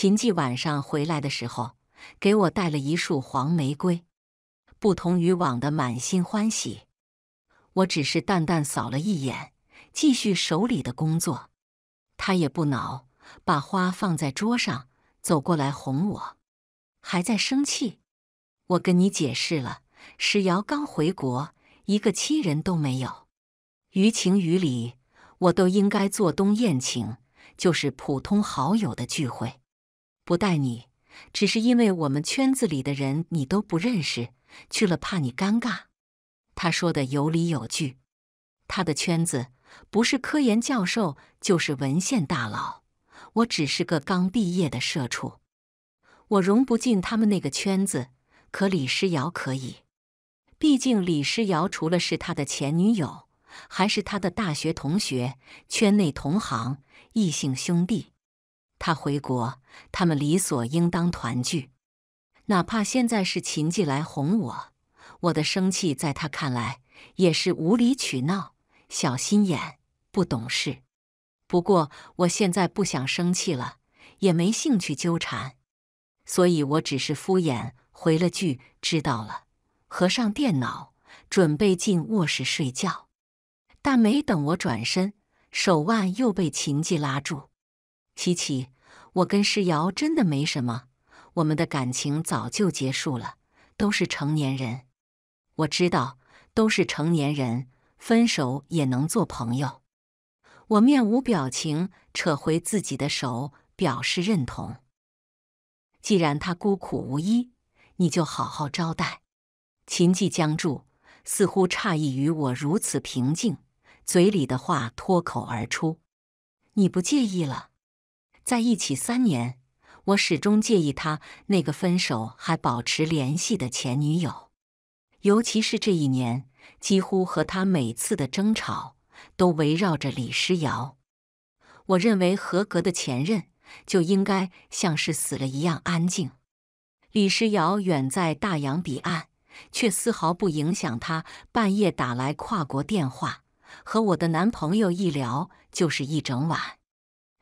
秦记晚上回来的时候，给我带了一束黄玫瑰，不同于往的满心欢喜，我只是淡淡扫了一眼，继续手里的工作。他也不恼，把花放在桌上，走过来哄我，还在生气。我跟你解释了，石瑶刚回国，一个亲人都没有，于情于理，我都应该做东宴请，就是普通好友的聚会。不带你，只是因为我们圈子里的人你都不认识，去了怕你尴尬。他说的有理有据。他的圈子不是科研教授，就是文献大佬。我只是个刚毕业的社畜，我融不进他们那个圈子。可李诗瑶可以，毕竟李诗瑶除了是他的前女友，还是他的大学同学、圈内同行、异性兄弟。他回国，他们理所应当团聚。哪怕现在是秦季来哄我，我的生气在他看来也是无理取闹、小心眼、不懂事。不过我现在不想生气了，也没兴趣纠缠，所以我只是敷衍回了句“知道了”，合上电脑，准备进卧室睡觉。但没等我转身，手腕又被秦季拉住。琪琪，我跟诗瑶真的没什么，我们的感情早就结束了。都是成年人，我知道，都是成年人，分手也能做朋友。我面无表情，扯回自己的手，表示认同。既然他孤苦无依，你就好好招待。秦记僵住，似乎诧异于我如此平静，嘴里的话脱口而出：“你不介意了？”在一起三年，我始终介意他那个分手还保持联系的前女友，尤其是这一年，几乎和他每次的争吵都围绕着李诗瑶。我认为合格的前任就应该像是死了一样安静。李诗瑶远在大洋彼岸，却丝毫不影响他半夜打来跨国电话，和我的男朋友一聊就是一整晚。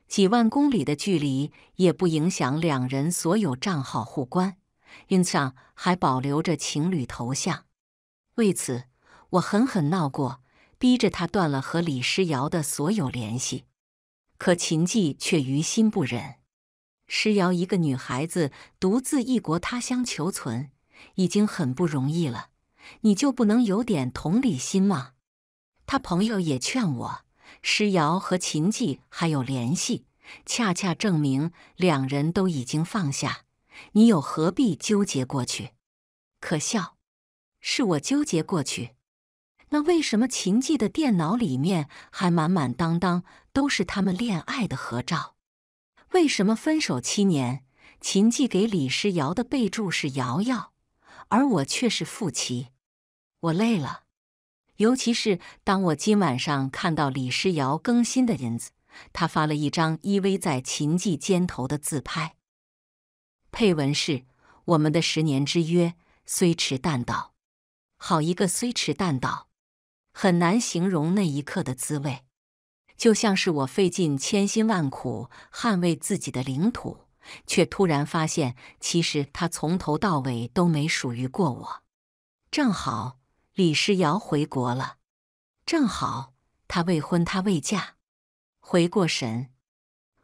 几万公里的距离也不影响两人所有账号互关因此上还保留着情侣头像。为此，我狠狠闹过，逼着他断了和李诗瑶的所有联系。可秦记却于心不忍。诗瑶一个女孩子独自异国他乡求存，已经很不容易了，你就不能有点同理心吗？他朋友也劝我。诗瑶和秦记还有联系，恰恰证明两人都已经放下。你又何必纠结过去？可笑，是我纠结过去。那为什么秦记的电脑里面还满满当当都是他们恋爱的合照？为什么分手七年，秦记给李诗瑶的备注是“瑶瑶”，而我却是“傅琪”？我累了。尤其是当我今晚上看到李诗瑶更新的 i 子，她他发了一张依偎在秦记肩头的自拍，配文是“我们的十年之约虽迟但到”。好一个“虽迟但到”，很难形容那一刻的滋味，就像是我费尽千辛万苦捍卫自己的领土，却突然发现其实他从头到尾都没属于过我。正好。李诗瑶回国了，正好她未婚，她未嫁。回过神，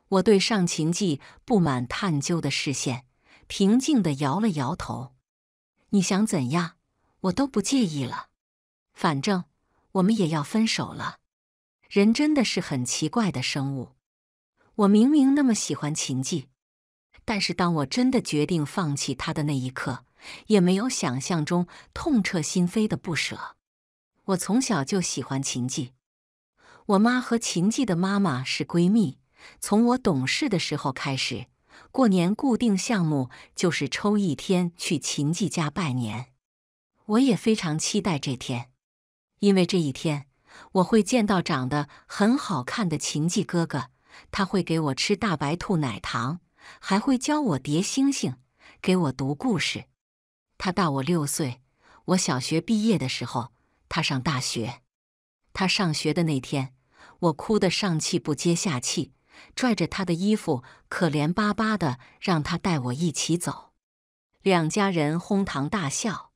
我对上秦记不满探究的视线，平静的摇了摇头。你想怎样，我都不介意了。反正我们也要分手了。人真的是很奇怪的生物。我明明那么喜欢秦记，但是当我真的决定放弃他的那一刻。也没有想象中痛彻心扉的不舍。我从小就喜欢秦记，我妈和秦记的妈妈是闺蜜。从我懂事的时候开始，过年固定项目就是抽一天去秦记家拜年。我也非常期待这天，因为这一天我会见到长得很好看的秦记哥哥，他会给我吃大白兔奶糖，还会教我叠星星，给我读故事。他大我六岁，我小学毕业的时候，他上大学。他上学的那天，我哭得上气不接下气，拽着他的衣服，可怜巴巴的让他带我一起走。两家人哄堂大笑，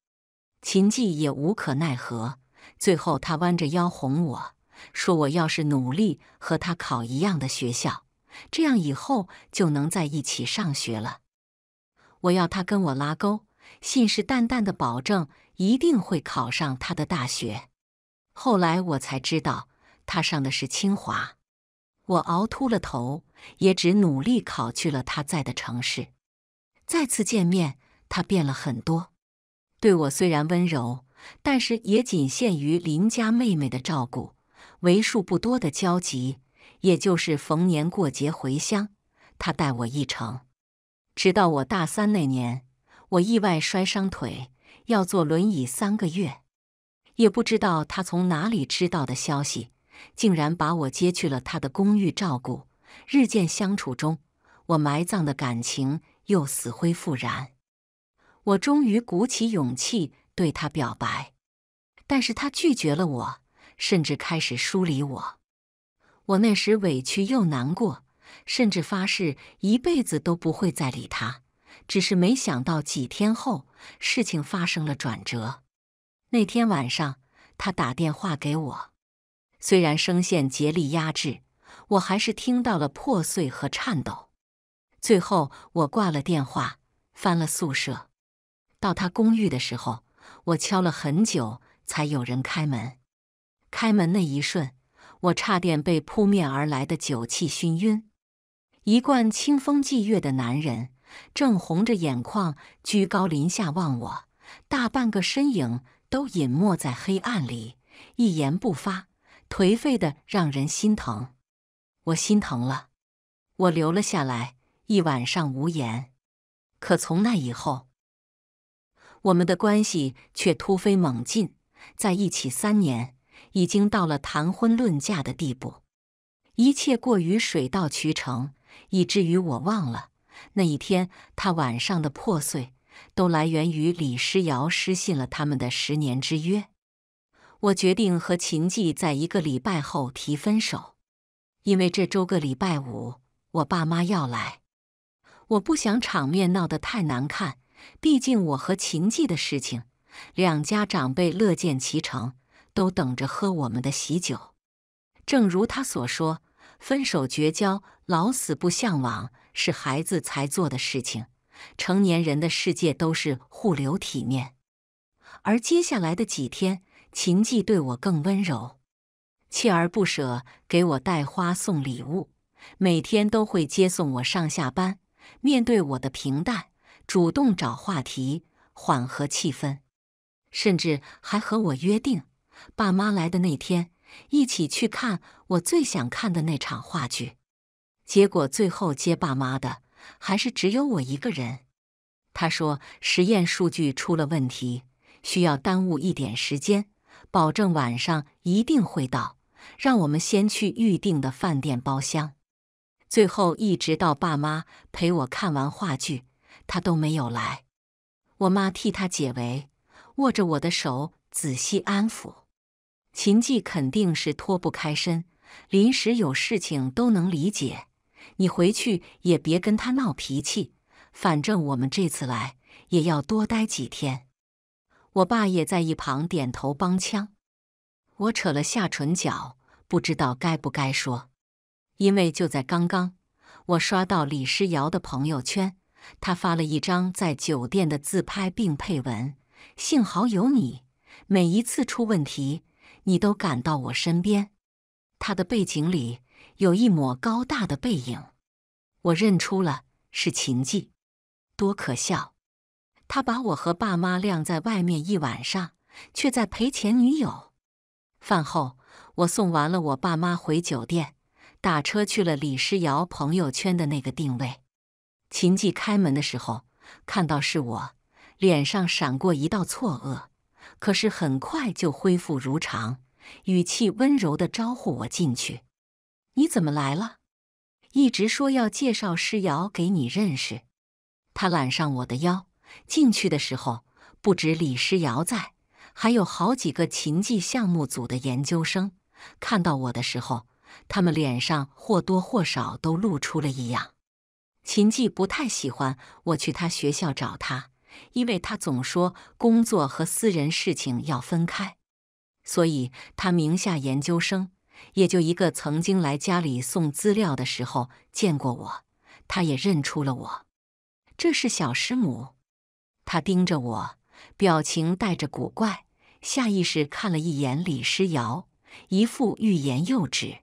秦季也无可奈何。最后，他弯着腰哄我说：“我要是努力和他考一样的学校，这样以后就能在一起上学了。”我要他跟我拉钩。信誓旦旦地保证一定会考上他的大学。后来我才知道他上的是清华。我熬秃了头，也只努力考去了他在的城市。再次见面，他变了很多。对我虽然温柔，但是也仅限于邻家妹妹的照顾。为数不多的交集，也就是逢年过节回乡，他带我一程。直到我大三那年。我意外摔伤腿，要坐轮椅三个月。也不知道他从哪里知道的消息，竟然把我接去了他的公寓照顾。日渐相处中，我埋葬的感情又死灰复燃。我终于鼓起勇气对他表白，但是他拒绝了我，甚至开始疏离我。我那时委屈又难过，甚至发誓一辈子都不会再理他。只是没想到几天后事情发生了转折。那天晚上，他打电话给我，虽然声线竭力压制，我还是听到了破碎和颤抖。最后，我挂了电话，翻了宿舍。到他公寓的时候，我敲了很久才有人开门。开门那一瞬，我差点被扑面而来的酒气熏晕。一贯清风霁月的男人。正红着眼眶，居高临下望我，大半个身影都隐没在黑暗里，一言不发，颓废的让人心疼。我心疼了，我留了下来，一晚上无言。可从那以后，我们的关系却突飞猛进，在一起三年，已经到了谈婚论嫁的地步。一切过于水到渠成，以至于我忘了。那一天，他晚上的破碎都来源于李诗瑶失信了他们的十年之约。我决定和秦记在一个礼拜后提分手，因为这周个礼拜五我爸妈要来，我不想场面闹得太难看。毕竟我和秦记的事情，两家长辈乐见其成，都等着喝我们的喜酒。正如他所说，分手绝交，老死不相往。是孩子才做的事情，成年人的世界都是互留体面。而接下来的几天，秦记对我更温柔，锲而不舍给我带花送礼物，每天都会接送我上下班。面对我的平淡，主动找话题缓和气氛，甚至还和我约定，爸妈来的那天一起去看我最想看的那场话剧。结果最后接爸妈的还是只有我一个人。他说实验数据出了问题，需要耽误一点时间，保证晚上一定会到。让我们先去预定的饭店包厢。最后一直到爸妈陪我看完话剧，他都没有来。我妈替他解围，握着我的手仔细安抚。秦记肯定是脱不开身，临时有事情都能理解。你回去也别跟他闹脾气，反正我们这次来也要多待几天。我爸也在一旁点头帮腔。我扯了下唇角，不知道该不该说，因为就在刚刚，我刷到李诗瑶的朋友圈，她发了一张在酒店的自拍，并配文：“幸好有你，每一次出问题，你都赶到我身边。”她的背景里。有一抹高大的背影，我认出了是秦记。多可笑！他把我和爸妈晾在外面一晚上，却在陪前女友。饭后，我送完了我爸妈回酒店，打车去了李诗瑶朋友圈的那个定位。秦记开门的时候，看到是我，脸上闪过一道错愕，可是很快就恢复如常，语气温柔的招呼我进去。你怎么来了？一直说要介绍诗瑶给你认识。他揽上我的腰，进去的时候不止李诗瑶在，还有好几个琴技项目组的研究生。看到我的时候，他们脸上或多或少都露出了异样。秦记不太喜欢我去他学校找他，因为他总说工作和私人事情要分开，所以他名下研究生。也就一个曾经来家里送资料的时候见过我，他也认出了我。这是小师母，他盯着我，表情带着古怪，下意识看了一眼李诗瑶，一副欲言又止。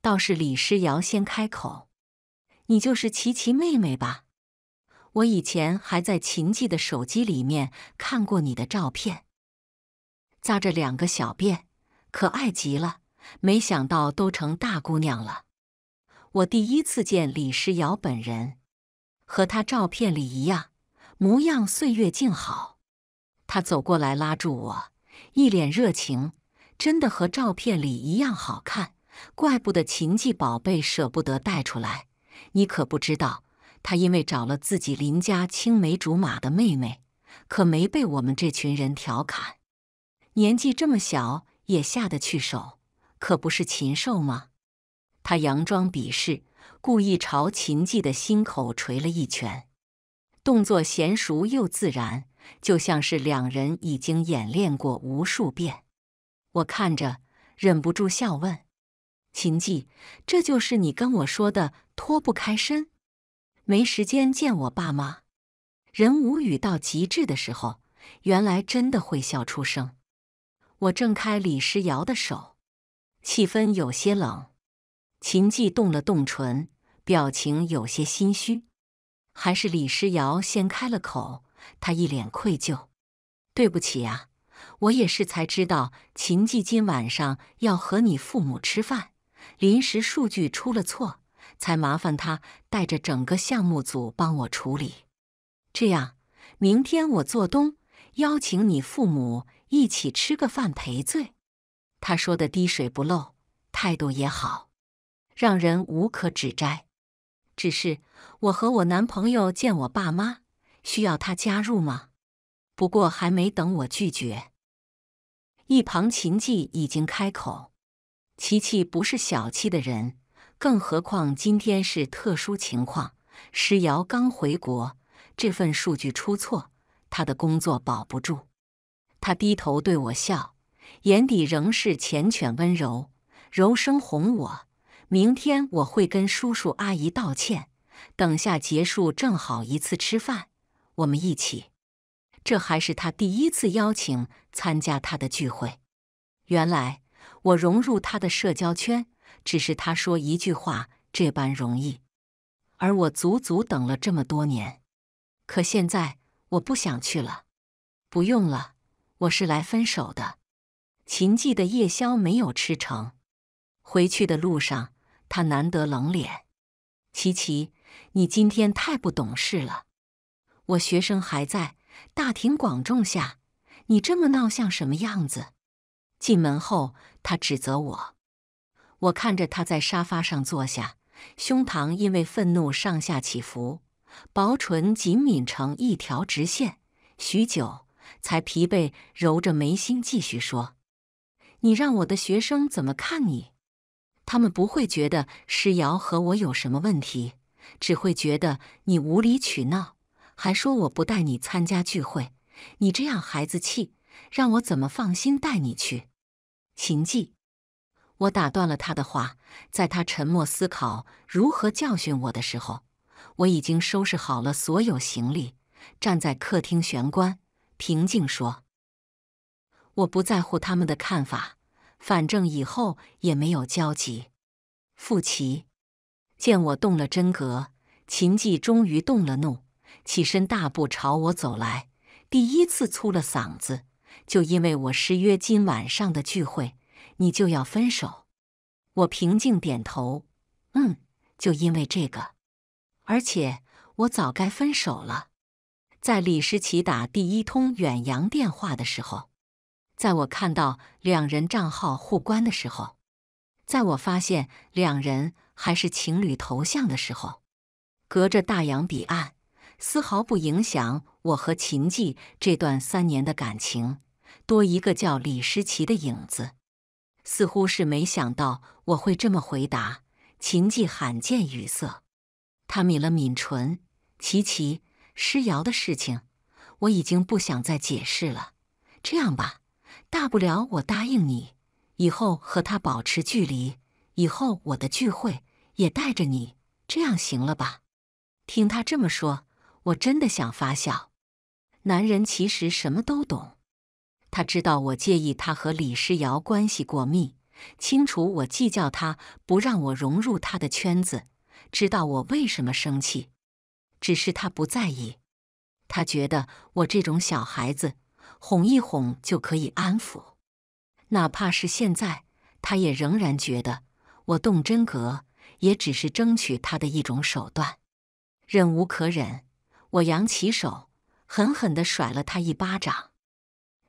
倒是李诗瑶先开口：“你就是琪琪妹妹吧？我以前还在秦记的手机里面看过你的照片，扎着两个小辫，可爱极了。”没想到都成大姑娘了。我第一次见李诗瑶本人，和她照片里一样，模样岁月静好。她走过来拉住我，一脸热情，真的和照片里一样好看。怪不得秦记宝贝舍不得带出来。你可不知道，她因为找了自己邻家青梅竹马的妹妹，可没被我们这群人调侃。年纪这么小也下得去手。可不是禽兽吗？他佯装鄙视，故意朝秦继的心口捶了一拳，动作娴熟又自然，就像是两人已经演练过无数遍。我看着，忍不住笑问：“秦继，这就是你跟我说的脱不开身，没时间见我爸妈？”人无语到极致的时候，原来真的会笑出声。我挣开李诗瑶的手。气氛有些冷，秦记动了动唇，表情有些心虚。还是李诗瑶先开了口，他一脸愧疚：“对不起啊，我也是才知道秦记今晚上要和你父母吃饭，临时数据出了错，才麻烦他带着整个项目组帮我处理。这样，明天我做东，邀请你父母一起吃个饭赔罪。”他说的滴水不漏，态度也好，让人无可指摘。只是我和我男朋友见我爸妈，需要他加入吗？不过还没等我拒绝，一旁秦记已经开口：“琪琪不是小气的人，更何况今天是特殊情况，石瑶刚回国，这份数据出错，他的工作保不住。”他低头对我笑。眼底仍是缱绻温柔，柔声哄我：“明天我会跟叔叔阿姨道歉，等下结束正好一次吃饭，我们一起。”这还是他第一次邀请参加他的聚会。原来我融入他的社交圈，只是他说一句话这般容易，而我足足等了这么多年。可现在我不想去了，不用了，我是来分手的。秦记的夜宵没有吃成，回去的路上他难得冷脸。琪琪，你今天太不懂事了！我学生还在大庭广众下，你这么闹像什么样子？进门后他指责我，我看着他在沙发上坐下，胸膛因为愤怒上下起伏，薄唇紧抿成一条直线，许久才疲惫揉着眉心继续说。你让我的学生怎么看你？他们不会觉得诗瑶和我有什么问题，只会觉得你无理取闹，还说我不带你参加聚会。你这样孩子气，让我怎么放心带你去？秦记，我打断了他的话，在他沉默思考如何教训我的时候，我已经收拾好了所有行李，站在客厅玄关，平静说。我不在乎他们的看法，反正以后也没有交集。傅奇见我动了真格，秦记终于动了怒，起身大步朝我走来，第一次粗了嗓子：“就因为我失约今晚上的聚会，你就要分手？”我平静点头：“嗯，就因为这个，而且我早该分手了。”在李诗琪打第一通远洋电话的时候。在我看到两人账号互关的时候，在我发现两人还是情侣头像的时候，隔着大洋彼岸，丝毫不影响我和秦记这段三年的感情。多一个叫李诗琪的影子，似乎是没想到我会这么回答。秦记罕见语塞，他抿了抿唇：“琪琪，诗瑶的事情，我已经不想再解释了。这样吧。”大不了我答应你，以后和他保持距离。以后我的聚会也带着你，这样行了吧？听他这么说，我真的想发笑。男人其实什么都懂，他知道我介意他和李诗瑶关系过密，清楚我计较他不让我融入他的圈子，知道我为什么生气。只是他不在意，他觉得我这种小孩子。哄一哄就可以安抚，哪怕是现在，他也仍然觉得我动真格也只是争取他的一种手段。忍无可忍，我扬起手，狠狠的甩了他一巴掌。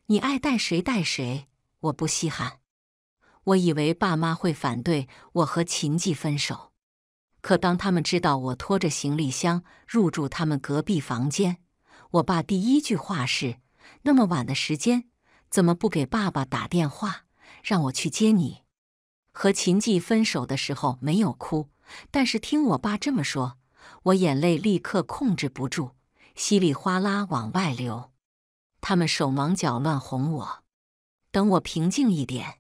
你爱带谁带谁，我不稀罕。我以为爸妈会反对我和秦记分手，可当他们知道我拖着行李箱入住他们隔壁房间，我爸第一句话是。那么晚的时间，怎么不给爸爸打电话，让我去接你？和秦记分手的时候没有哭，但是听我爸这么说，我眼泪立刻控制不住，稀里哗啦往外流。他们手忙脚乱哄我，等我平静一点，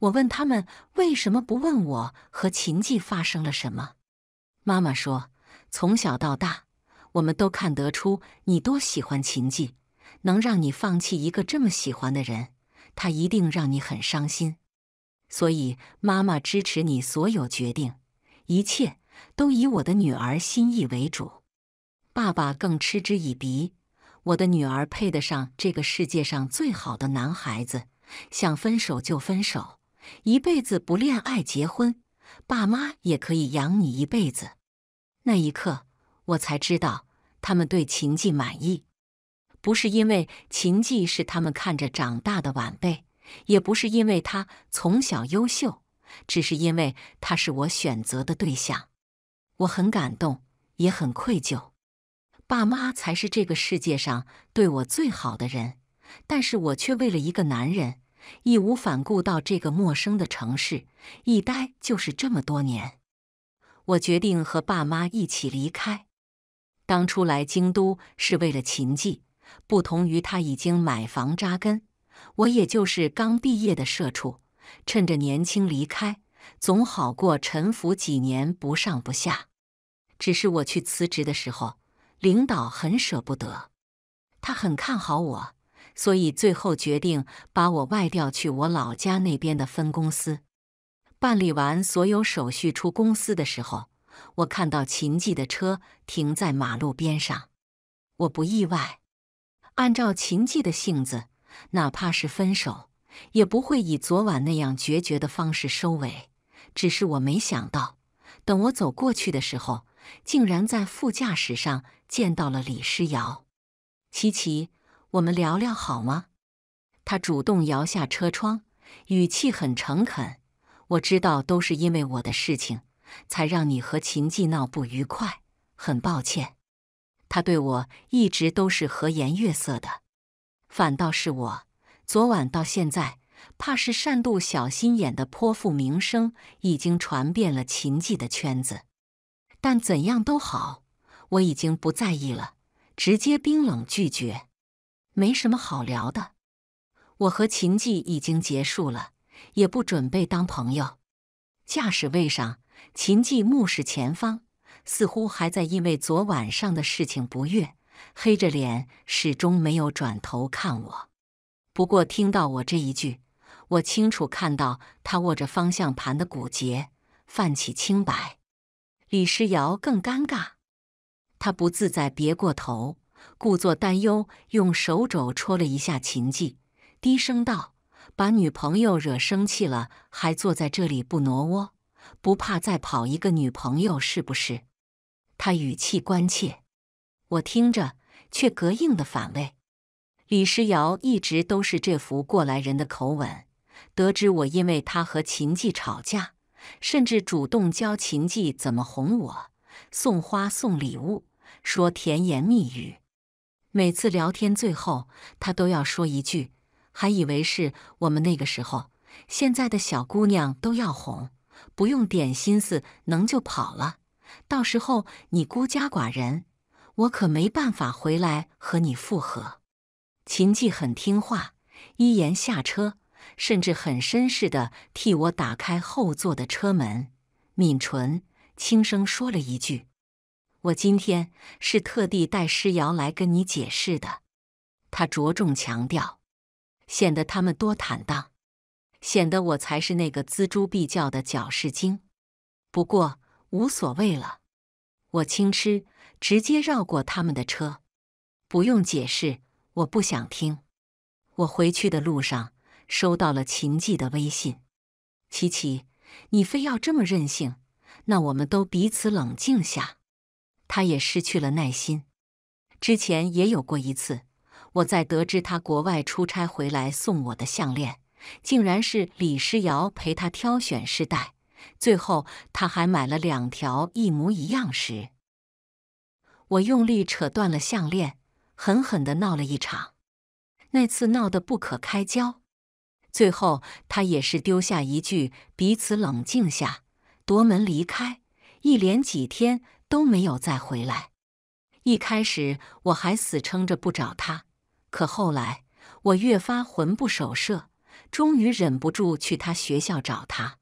我问他们为什么不问我和秦记发生了什么？妈妈说，从小到大，我们都看得出你多喜欢秦记。能让你放弃一个这么喜欢的人，他一定让你很伤心。所以，妈妈支持你所有决定，一切都以我的女儿心意为主。爸爸更嗤之以鼻，我的女儿配得上这个世界上最好的男孩子。想分手就分手，一辈子不恋爱结婚，爸妈也可以养你一辈子。那一刻，我才知道他们对情计满意。不是因为秦晋是他们看着长大的晚辈，也不是因为他从小优秀，只是因为他是我选择的对象。我很感动，也很愧疚。爸妈才是这个世界上对我最好的人，但是我却为了一个男人，义无反顾到这个陌生的城市，一待就是这么多年。我决定和爸妈一起离开。当初来京都是为了秦晋。不同于他已经买房扎根，我也就是刚毕业的社畜，趁着年轻离开总好过沉浮几年不上不下。只是我去辞职的时候，领导很舍不得，他很看好我，所以最后决定把我外调去我老家那边的分公司。办理完所有手续出公司的时候，我看到秦记的车停在马路边上，我不意外。按照秦记的性子，哪怕是分手，也不会以昨晚那样决绝的方式收尾。只是我没想到，等我走过去的时候，竟然在副驾驶上见到了李诗瑶。琪琪，我们聊聊好吗？他主动摇下车窗，语气很诚恳。我知道都是因为我的事情，才让你和秦记闹不愉快，很抱歉。他对我一直都是和颜悦色的，反倒是我，昨晚到现在，怕是善妒、小心眼的泼妇名声已经传遍了秦记的圈子。但怎样都好，我已经不在意了，直接冰冷拒绝，没什么好聊的。我和秦记已经结束了，也不准备当朋友。驾驶位上，秦记目视前方。似乎还在因为昨晚上的事情不悦，黑着脸，始终没有转头看我。不过听到我这一句，我清楚看到他握着方向盘的骨节泛起青白。李诗瑶更尴尬，他不自在，别过头，故作担忧，用手肘戳了一下秦晋，低声道：“把女朋友惹生气了，还坐在这里不挪窝，不怕再跑一个女朋友是不是？”他语气关切，我听着却膈应的反胃。李诗瑶一直都是这副过来人的口吻，得知我因为他和秦记吵架，甚至主动教秦记怎么哄我，送花送礼物，说甜言蜜语。每次聊天最后，他都要说一句：“还以为是我们那个时候，现在的小姑娘都要哄，不用点心思能就跑了。”到时候你孤家寡人，我可没办法回来和你复合。秦记很听话，依言下车，甚至很绅士的替我打开后座的车门，抿唇轻声说了一句：“我今天是特地带诗瑶来跟你解释的。”他着重强调，显得他们多坦荡，显得我才是那个锱铢必较的搅事精。不过。无所谓了，我轻嗤，直接绕过他们的车，不用解释，我不想听。我回去的路上收到了秦记的微信：“琪琪，你非要这么任性，那我们都彼此冷静下。”他也失去了耐心。之前也有过一次，我在得知他国外出差回来送我的项链，竟然是李诗瑶陪他挑选试戴。最后，他还买了两条一模一样时，我用力扯断了项链，狠狠的闹了一场。那次闹得不可开交，最后他也是丢下一句“彼此冷静下”，夺门离开，一连几天都没有再回来。一开始我还死撑着不找他，可后来我越发魂不守舍，终于忍不住去他学校找他。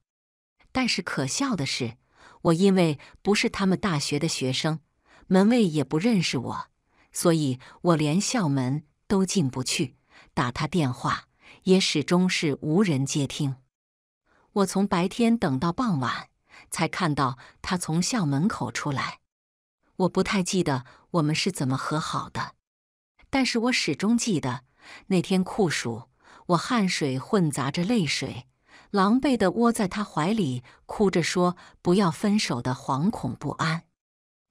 但是可笑的是，我因为不是他们大学的学生，门卫也不认识我，所以我连校门都进不去。打他电话也始终是无人接听。我从白天等到傍晚，才看到他从校门口出来。我不太记得我们是怎么和好的，但是我始终记得那天酷暑，我汗水混杂着泪水。狼狈地窝在他怀里，哭着说：“不要分手的惶恐不安，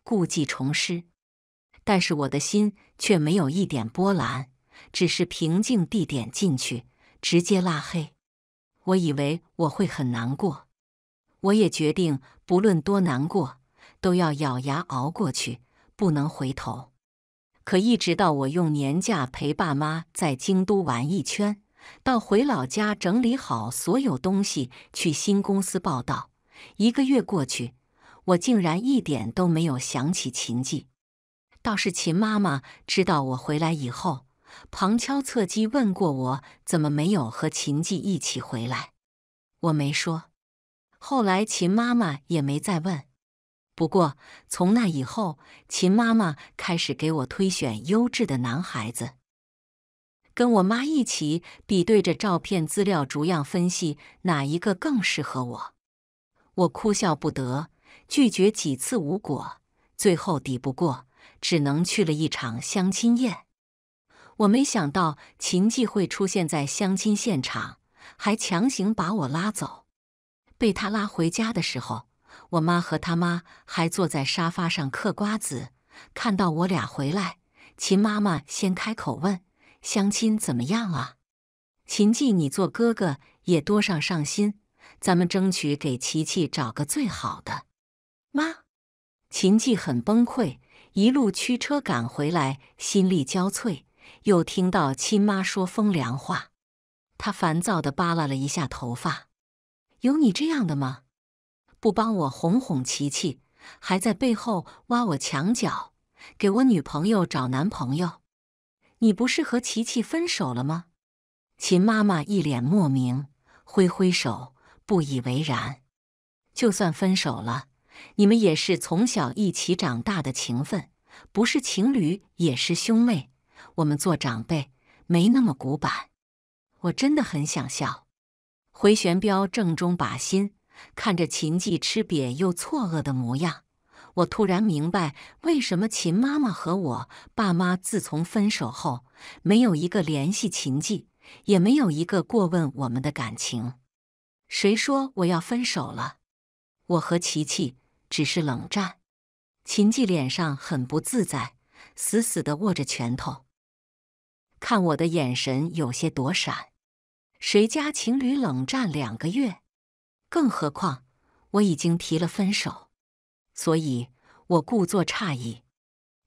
故伎重施。”但是我的心却没有一点波澜，只是平静地点进去，直接拉黑。我以为我会很难过，我也决定不论多难过，都要咬牙熬过去，不能回头。可一直到我用年假陪爸妈在京都玩一圈。到回老家整理好所有东西，去新公司报道。一个月过去，我竟然一点都没有想起秦记，倒是秦妈妈知道我回来以后，旁敲侧击问过我怎么没有和秦记一起回来。我没说，后来秦妈妈也没再问。不过从那以后，秦妈妈开始给我推选优质的男孩子。跟我妈一起比对着照片资料，逐样分析哪一个更适合我。我哭笑不得，拒绝几次无果，最后抵不过，只能去了一场相亲宴。我没想到秦记会出现在相亲现场，还强行把我拉走。被他拉回家的时候，我妈和他妈还坐在沙发上嗑瓜子。看到我俩回来，秦妈妈先开口问。相亲怎么样啊？秦记，你做哥哥也多上上心，咱们争取给琪琪找个最好的。妈，秦记很崩溃，一路驱车赶回来，心力交瘁，又听到亲妈说风凉话，他烦躁地扒拉了一下头发。有你这样的吗？不帮我哄哄琪琪，还在背后挖我墙角，给我女朋友找男朋友。你不是和琪琪分手了吗？秦妈妈一脸莫名，挥挥手，不以为然。就算分手了，你们也是从小一起长大的情分，不是情侣也是兄妹。我们做长辈，没那么古板。我真的很想笑。回旋镖正中靶心，看着秦记吃瘪又错愕的模样。我突然明白，为什么秦妈妈和我爸妈自从分手后，没有一个联系秦记，也没有一个过问我们的感情。谁说我要分手了？我和琪琪只是冷战。秦记脸上很不自在，死死地握着拳头，看我的眼神有些躲闪。谁家情侣冷战两个月？更何况我已经提了分手。所以，我故作诧异：“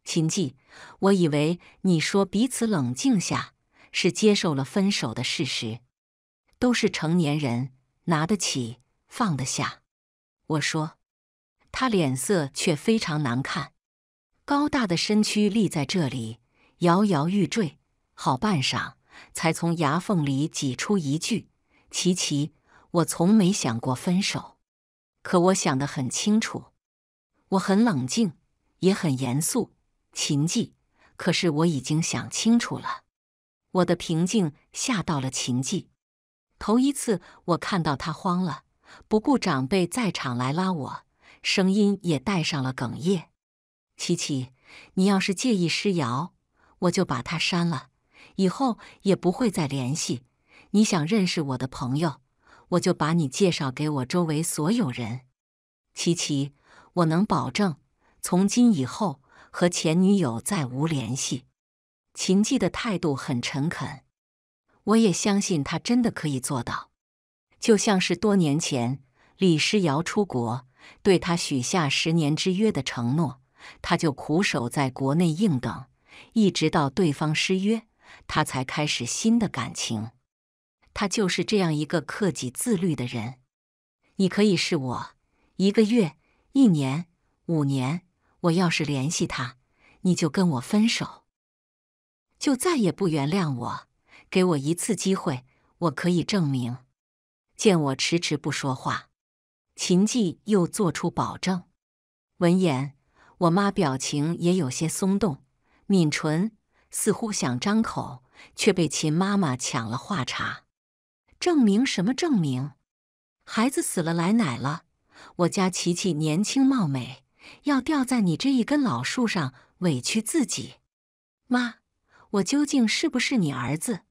秦记，我以为你说彼此冷静下，是接受了分手的事实。都是成年人，拿得起，放得下。”我说，他脸色却非常难看，高大的身躯立在这里，摇摇欲坠。好半晌，才从牙缝里挤出一句：“琪琪，我从没想过分手，可我想的很清楚。”我很冷静，也很严肃，秦记。可是我已经想清楚了，我的平静吓到了秦记。头一次，我看到他慌了，不顾长辈在场来拉我，声音也带上了哽咽。琪琪，你要是介意诗瑶，我就把她删了，以后也不会再联系。你想认识我的朋友，我就把你介绍给我周围所有人。琪琪。我能保证，从今以后和前女友再无联系。秦记的态度很诚恳，我也相信他真的可以做到。就像是多年前李诗瑶出国，对他许下十年之约的承诺，他就苦守在国内硬等，一直到对方失约，他才开始新的感情。他就是这样一个克己自律的人。你可以是我一个月。一年五年，我要是联系他，你就跟我分手，就再也不原谅我。给我一次机会，我可以证明。见我迟迟不说话，秦季又做出保证。闻言，我妈表情也有些松动，抿唇，似乎想张口，却被秦妈妈抢了话茬：“证明什么证明？孩子死了来奶了。”我家琪琪年轻貌美，要吊在你这一根老树上委屈自己。妈，我究竟是不是你儿子？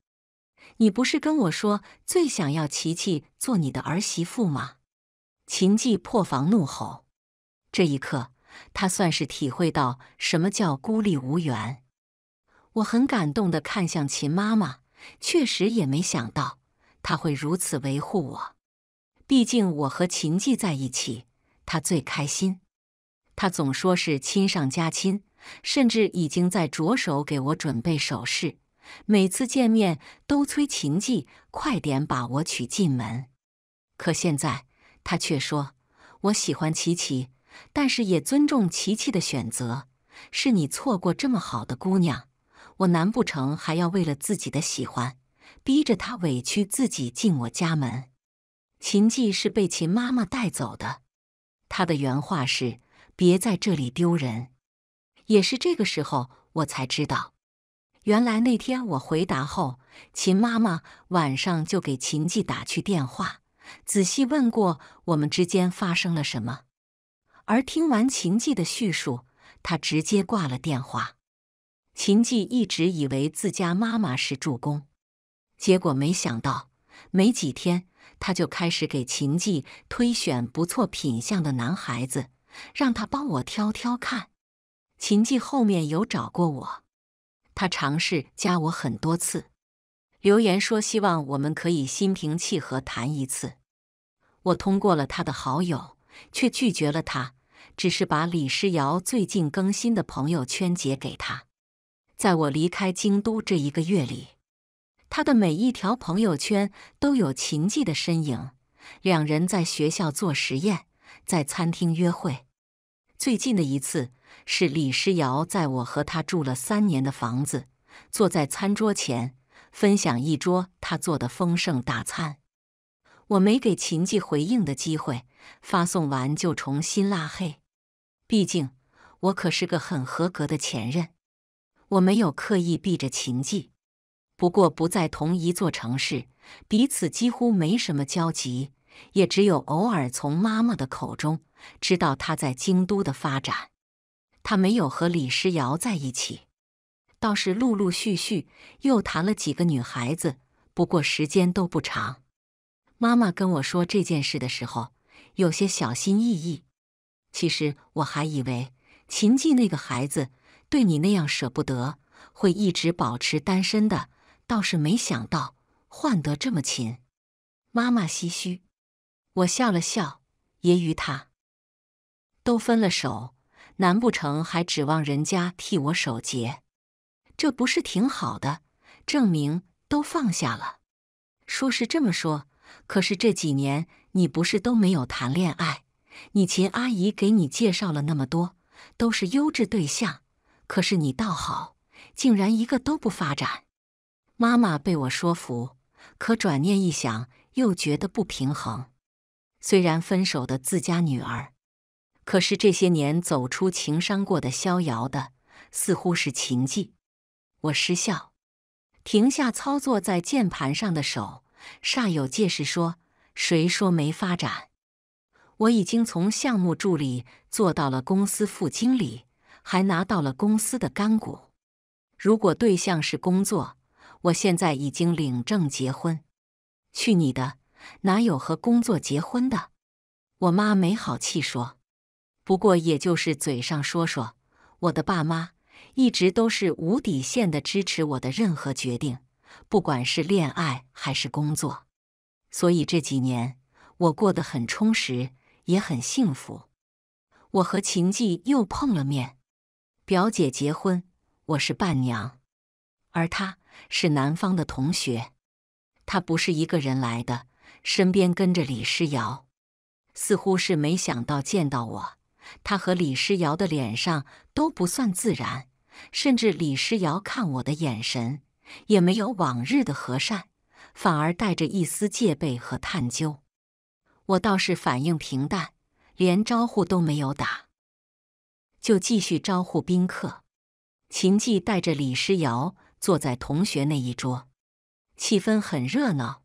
你不是跟我说最想要琪琪做你的儿媳妇吗？秦晋破防怒吼。这一刻，他算是体会到什么叫孤立无援。我很感动地看向秦妈妈，确实也没想到她会如此维护我。毕竟我和秦记在一起，他最开心。他总说是亲上加亲，甚至已经在着手给我准备首饰。每次见面都催秦记快点把我娶进门。可现在他却说：“我喜欢琪琪，但是也尊重琪琪的选择。是你错过这么好的姑娘，我难不成还要为了自己的喜欢，逼着他委屈自己进我家门？”秦记是被秦妈妈带走的，他的原话是“别在这里丢人”。也是这个时候，我才知道，原来那天我回答后，秦妈妈晚上就给秦记打去电话，仔细问过我们之间发生了什么。而听完秦记的叙述，他直接挂了电话。秦记一直以为自家妈妈是助攻，结果没想到，没几天。他就开始给秦记推选不错品相的男孩子，让他帮我挑挑看。秦记后面有找过我，他尝试加我很多次，留言说希望我们可以心平气和谈一次。我通过了他的好友，却拒绝了他，只是把李诗瑶最近更新的朋友圈截给他。在我离开京都这一个月里。他的每一条朋友圈都有秦记的身影。两人在学校做实验，在餐厅约会。最近的一次是李诗瑶在我和他住了三年的房子，坐在餐桌前分享一桌他做的丰盛大餐。我没给秦记回应的机会，发送完就重新拉黑。毕竟我可是个很合格的前任，我没有刻意避着秦记。不过不在同一座城市，彼此几乎没什么交集，也只有偶尔从妈妈的口中知道他在京都的发展。他没有和李诗瑶在一起，倒是陆陆续续又谈了几个女孩子，不过时间都不长。妈妈跟我说这件事的时候有些小心翼翼。其实我还以为秦晋那个孩子对你那样舍不得，会一直保持单身的。倒是没想到换得这么勤，妈妈唏嘘。我笑了笑，揶揄他：“都分了手，难不成还指望人家替我守节？这不是挺好的，证明都放下了。”说是这么说，可是这几年你不是都没有谈恋爱？你秦阿姨给你介绍了那么多，都是优质对象，可是你倒好，竟然一个都不发展。妈妈被我说服，可转念一想，又觉得不平衡。虽然分手的自家女儿，可是这些年走出情伤过的逍遥的，似乎是情计。我失笑，停下操作在键盘上的手，煞有介事说：“谁说没发展？我已经从项目助理做到了公司副经理，还拿到了公司的干股。如果对象是工作。”我现在已经领证结婚，去你的！哪有和工作结婚的？我妈没好气说：“不过也就是嘴上说说。”我的爸妈一直都是无底线的支持我的任何决定，不管是恋爱还是工作。所以这几年我过得很充实，也很幸福。我和秦记又碰了面，表姐结婚，我是伴娘，而他。是南方的同学，他不是一个人来的，身边跟着李诗瑶，似乎是没想到见到我。他和李诗瑶的脸上都不算自然，甚至李诗瑶看我的眼神也没有往日的和善，反而带着一丝戒备和探究。我倒是反应平淡，连招呼都没有打，就继续招呼宾客。秦记带着李诗瑶。坐在同学那一桌，气氛很热闹。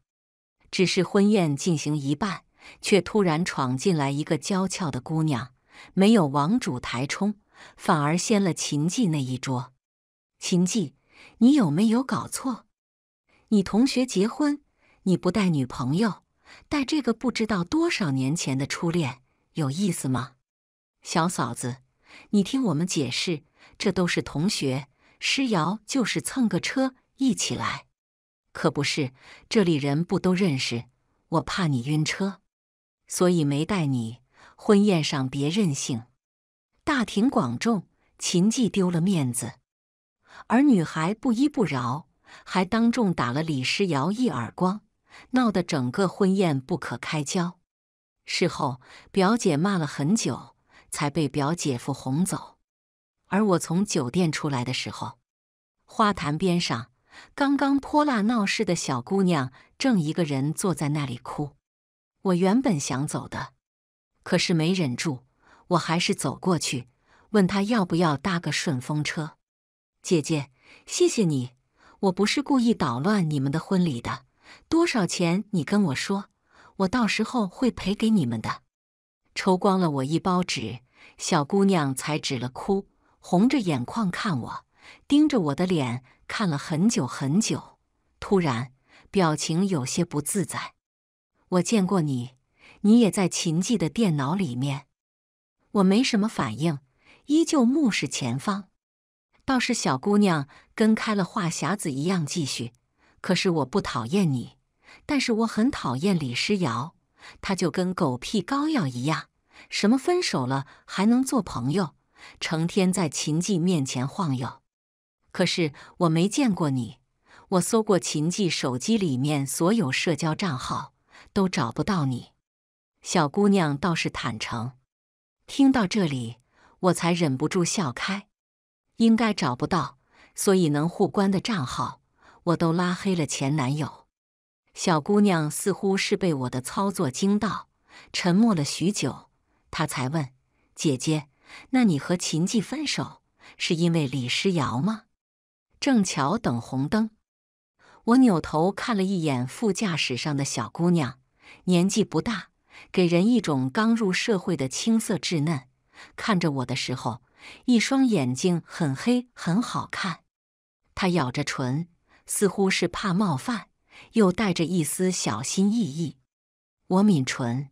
只是婚宴进行一半，却突然闯进来一个娇俏的姑娘，没有往主台冲，反而掀了秦记那一桌。秦记，你有没有搞错？你同学结婚，你不带女朋友，带这个不知道多少年前的初恋，有意思吗？小嫂子，你听我们解释，这都是同学。施瑶就是蹭个车一起来，可不是这里人不都认识？我怕你晕车，所以没带你。婚宴上别任性，大庭广众，秦技丢了面子。而女孩不依不饶，还当众打了李诗瑶一耳光，闹得整个婚宴不可开交。事后，表姐骂了很久，才被表姐夫哄走。而我从酒店出来的时候，花坛边上刚刚泼辣闹事的小姑娘正一个人坐在那里哭。我原本想走的，可是没忍住，我还是走过去问她要不要搭个顺风车。姐姐，谢谢你，我不是故意捣乱你们的婚礼的。多少钱？你跟我说，我到时候会赔给你们的。抽光了我一包纸，小姑娘才止了哭。红着眼眶看我，盯着我的脸看了很久很久，突然表情有些不自在。我见过你，你也在秦记的电脑里面。我没什么反应，依旧目视前方。倒是小姑娘跟开了话匣子一样继续。可是我不讨厌你，但是我很讨厌李诗瑶，她就跟狗屁膏药一样，什么分手了还能做朋友。成天在秦记面前晃悠，可是我没见过你。我搜过秦记手机里面所有社交账号，都找不到你。小姑娘倒是坦诚，听到这里我才忍不住笑开。应该找不到，所以能互关的账号我都拉黑了。前男友。小姑娘似乎是被我的操作惊到，沉默了许久，她才问：“姐姐。”那你和秦晋分手是因为李诗瑶吗？正巧等红灯，我扭头看了一眼副驾驶上的小姑娘，年纪不大，给人一种刚入社会的青涩稚嫩。看着我的时候，一双眼睛很黑，很好看。她咬着唇，似乎是怕冒犯，又带着一丝小心翼翼。我抿唇，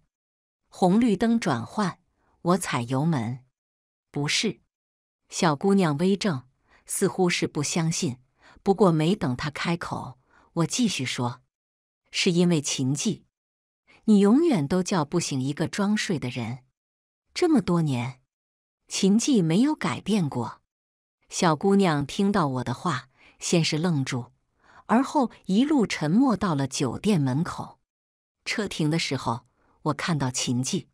红绿灯转换，我踩油门。不是，小姑娘微怔，似乎是不相信。不过没等她开口，我继续说：“是因为秦记，你永远都叫不醒一个装睡的人。这么多年，秦记没有改变过。”小姑娘听到我的话，先是愣住，而后一路沉默到了酒店门口。车停的时候，我看到秦记，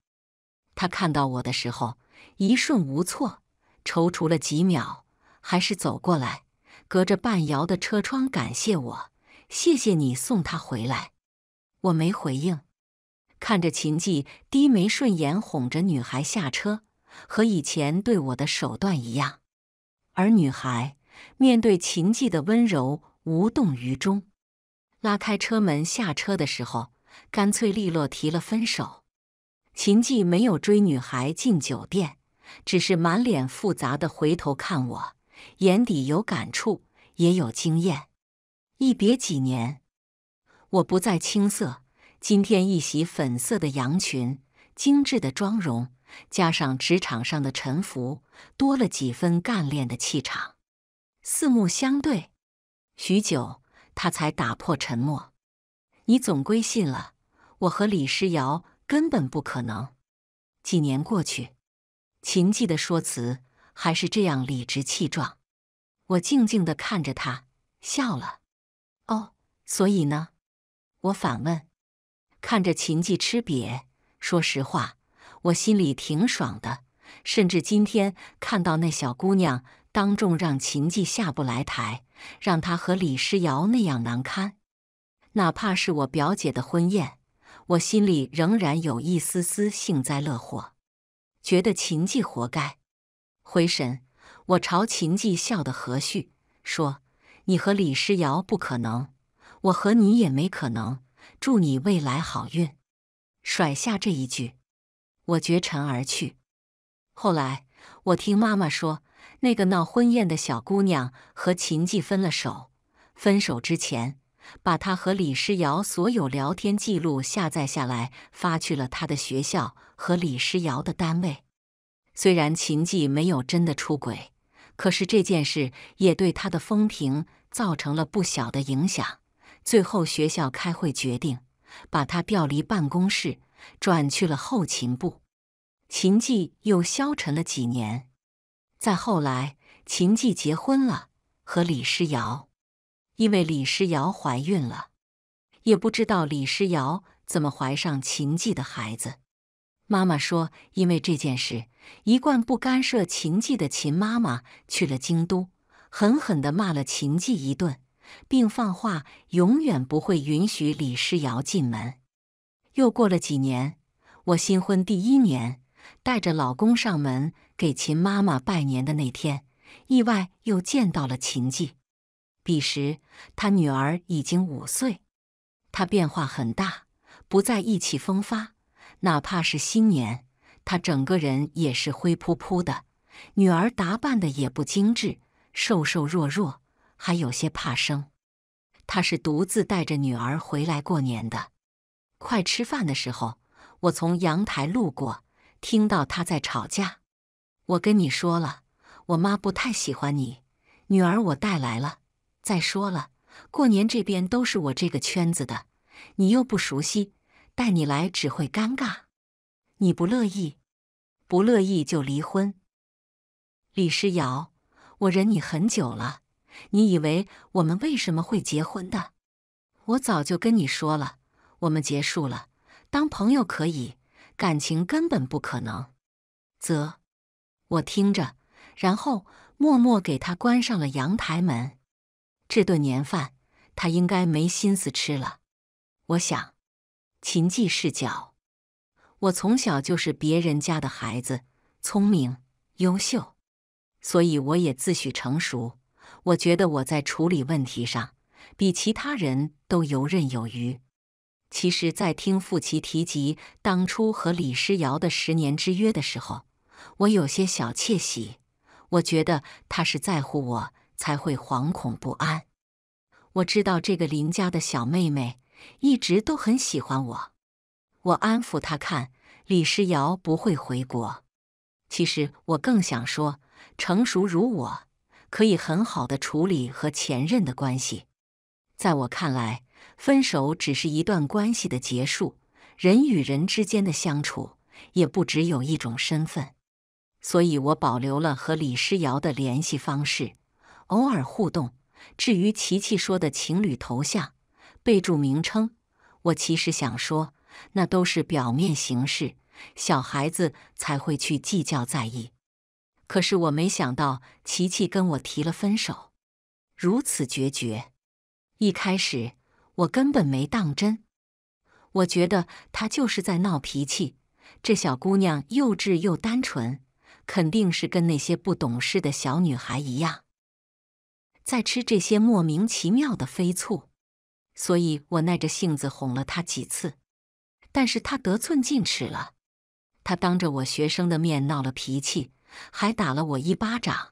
他看到我的时候。一瞬无措，踌躇了几秒，还是走过来，隔着半摇的车窗感谢我：“谢谢你送他回来。”我没回应，看着秦记低眉顺眼哄着女孩下车，和以前对我的手段一样。而女孩面对秦记的温柔无动于衷，拉开车门下车的时候，干脆利落提了分手。秦记没有追女孩进酒店。只是满脸复杂的回头看我，眼底有感触，也有惊艳。一别几年，我不再青涩，今天一袭粉色的洋裙，精致的妆容，加上职场上的沉浮，多了几分干练的气场。四目相对，许久，他才打破沉默：“你总归信了，我和李诗瑶根本不可能。”几年过去。秦季的说辞还是这样理直气壮，我静静的看着他笑了。哦，所以呢？我反问，看着秦季吃瘪，说实话，我心里挺爽的。甚至今天看到那小姑娘当众让秦季下不来台，让他和李诗瑶那样难堪，哪怕是我表姐的婚宴，我心里仍然有一丝丝幸灾乐祸。觉得秦记活该。回神，我朝秦记笑得和煦，说：“你和李诗瑶不可能，我和你也没可能。”祝你未来好运。甩下这一句，我绝尘而去。后来，我听妈妈说，那个闹婚宴的小姑娘和秦记分了手。分手之前，把她和李诗瑶所有聊天记录下载下来，发去了她的学校。和李诗瑶的单位，虽然秦记没有真的出轨，可是这件事也对他的风评造成了不小的影响。最后学校开会决定，把他调离办公室，转去了后勤部。秦记又消沉了几年。再后来，秦记结婚了，和李诗瑶。因为李诗瑶怀孕了，也不知道李诗瑶怎么怀上秦记的孩子。妈妈说：“因为这件事，一贯不干涉秦记的秦妈妈去了京都，狠狠地骂了秦记一顿，并放话永远不会允许李诗瑶进门。”又过了几年，我新婚第一年，带着老公上门给秦妈妈拜年的那天，意外又见到了秦记。彼时，他女儿已经五岁，他变化很大，不再意气风发。哪怕是新年，他整个人也是灰扑扑的。女儿打扮的也不精致，瘦瘦弱弱，还有些怕生。他是独自带着女儿回来过年的。快吃饭的时候，我从阳台路过，听到他在吵架。我跟你说了，我妈不太喜欢你。女儿我带来了。再说了，过年这边都是我这个圈子的，你又不熟悉。带你来只会尴尬，你不乐意，不乐意就离婚。李诗瑶，我忍你很久了，你以为我们为什么会结婚的？我早就跟你说了，我们结束了，当朋友可以，感情根本不可能。啧，我听着，然后默默给他关上了阳台门。这顿年饭他应该没心思吃了，我想。秦记视角，我从小就是别人家的孩子，聪明优秀，所以我也自诩成熟。我觉得我在处理问题上比其他人都游刃有余。其实，在听傅奇提及当初和李诗瑶的十年之约的时候，我有些小窃喜。我觉得他是在乎我才会惶恐不安。我知道这个林家的小妹妹。一直都很喜欢我，我安抚他，看李诗瑶不会回国。其实我更想说，成熟如我，可以很好的处理和前任的关系。在我看来，分手只是一段关系的结束，人与人之间的相处也不只有一种身份。所以我保留了和李诗瑶的联系方式，偶尔互动。至于琪琪说的情侣头像。备注名称，我其实想说，那都是表面形式，小孩子才会去计较在意。可是我没想到，琪琪跟我提了分手，如此决绝。一开始我根本没当真，我觉得她就是在闹脾气。这小姑娘幼稚又单纯，肯定是跟那些不懂事的小女孩一样，在吃这些莫名其妙的飞醋。所以我耐着性子哄了他几次，但是他得寸进尺了，他当着我学生的面闹了脾气，还打了我一巴掌。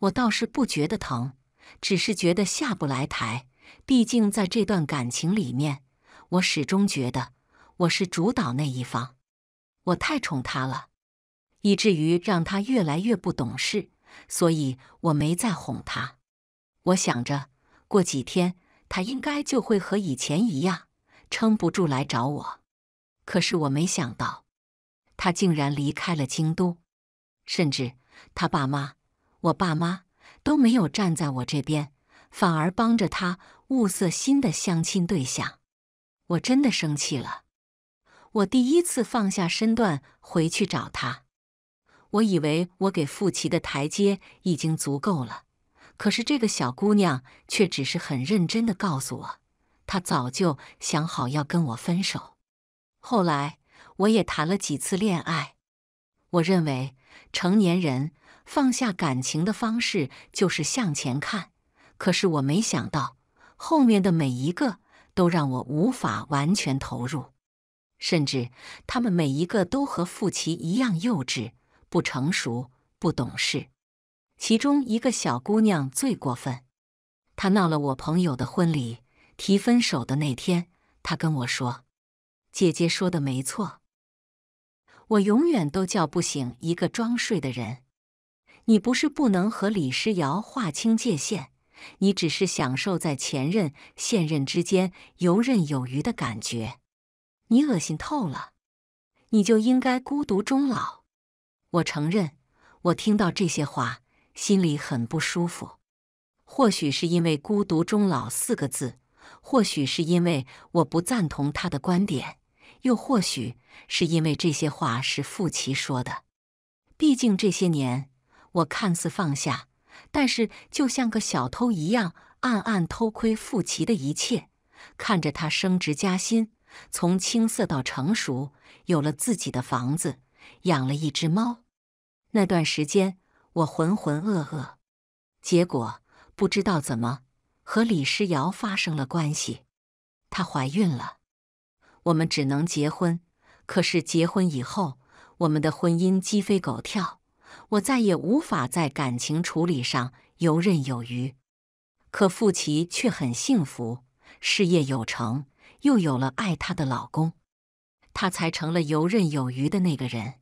我倒是不觉得疼，只是觉得下不来台。毕竟在这段感情里面，我始终觉得我是主导那一方，我太宠他了，以至于让他越来越不懂事。所以我没再哄他，我想着过几天。他应该就会和以前一样，撑不住来找我。可是我没想到，他竟然离开了京都，甚至他爸妈、我爸妈都没有站在我这边，反而帮着他物色新的相亲对象。我真的生气了，我第一次放下身段回去找他。我以为我给傅奇的台阶已经足够了。可是这个小姑娘却只是很认真的告诉我，她早就想好要跟我分手。后来我也谈了几次恋爱，我认为成年人放下感情的方式就是向前看。可是我没想到，后面的每一个都让我无法完全投入，甚至他们每一个都和傅奇一样幼稚、不成熟、不懂事。其中一个小姑娘最过分，她闹了我朋友的婚礼，提分手的那天，她跟我说：“姐姐说的没错，我永远都叫不醒一个装睡的人。你不是不能和李诗瑶划清界限，你只是享受在前任、现任之间游刃有余的感觉。你恶心透了，你就应该孤独终老。我承认，我听到这些话。”心里很不舒服，或许是因为“孤独终老”四个字，或许是因为我不赞同他的观点，又或许是因为这些话是傅奇说的。毕竟这些年，我看似放下，但是就像个小偷一样，暗暗偷窥傅奇的一切，看着他升职加薪，从青涩到成熟，有了自己的房子，养了一只猫。那段时间。我浑浑噩噩，结果不知道怎么和李诗瑶发生了关系，她怀孕了，我们只能结婚。可是结婚以后，我们的婚姻鸡飞狗跳，我再也无法在感情处理上游刃有余。可傅奇却很幸福，事业有成，又有了爱她的老公，他才成了游刃有余的那个人。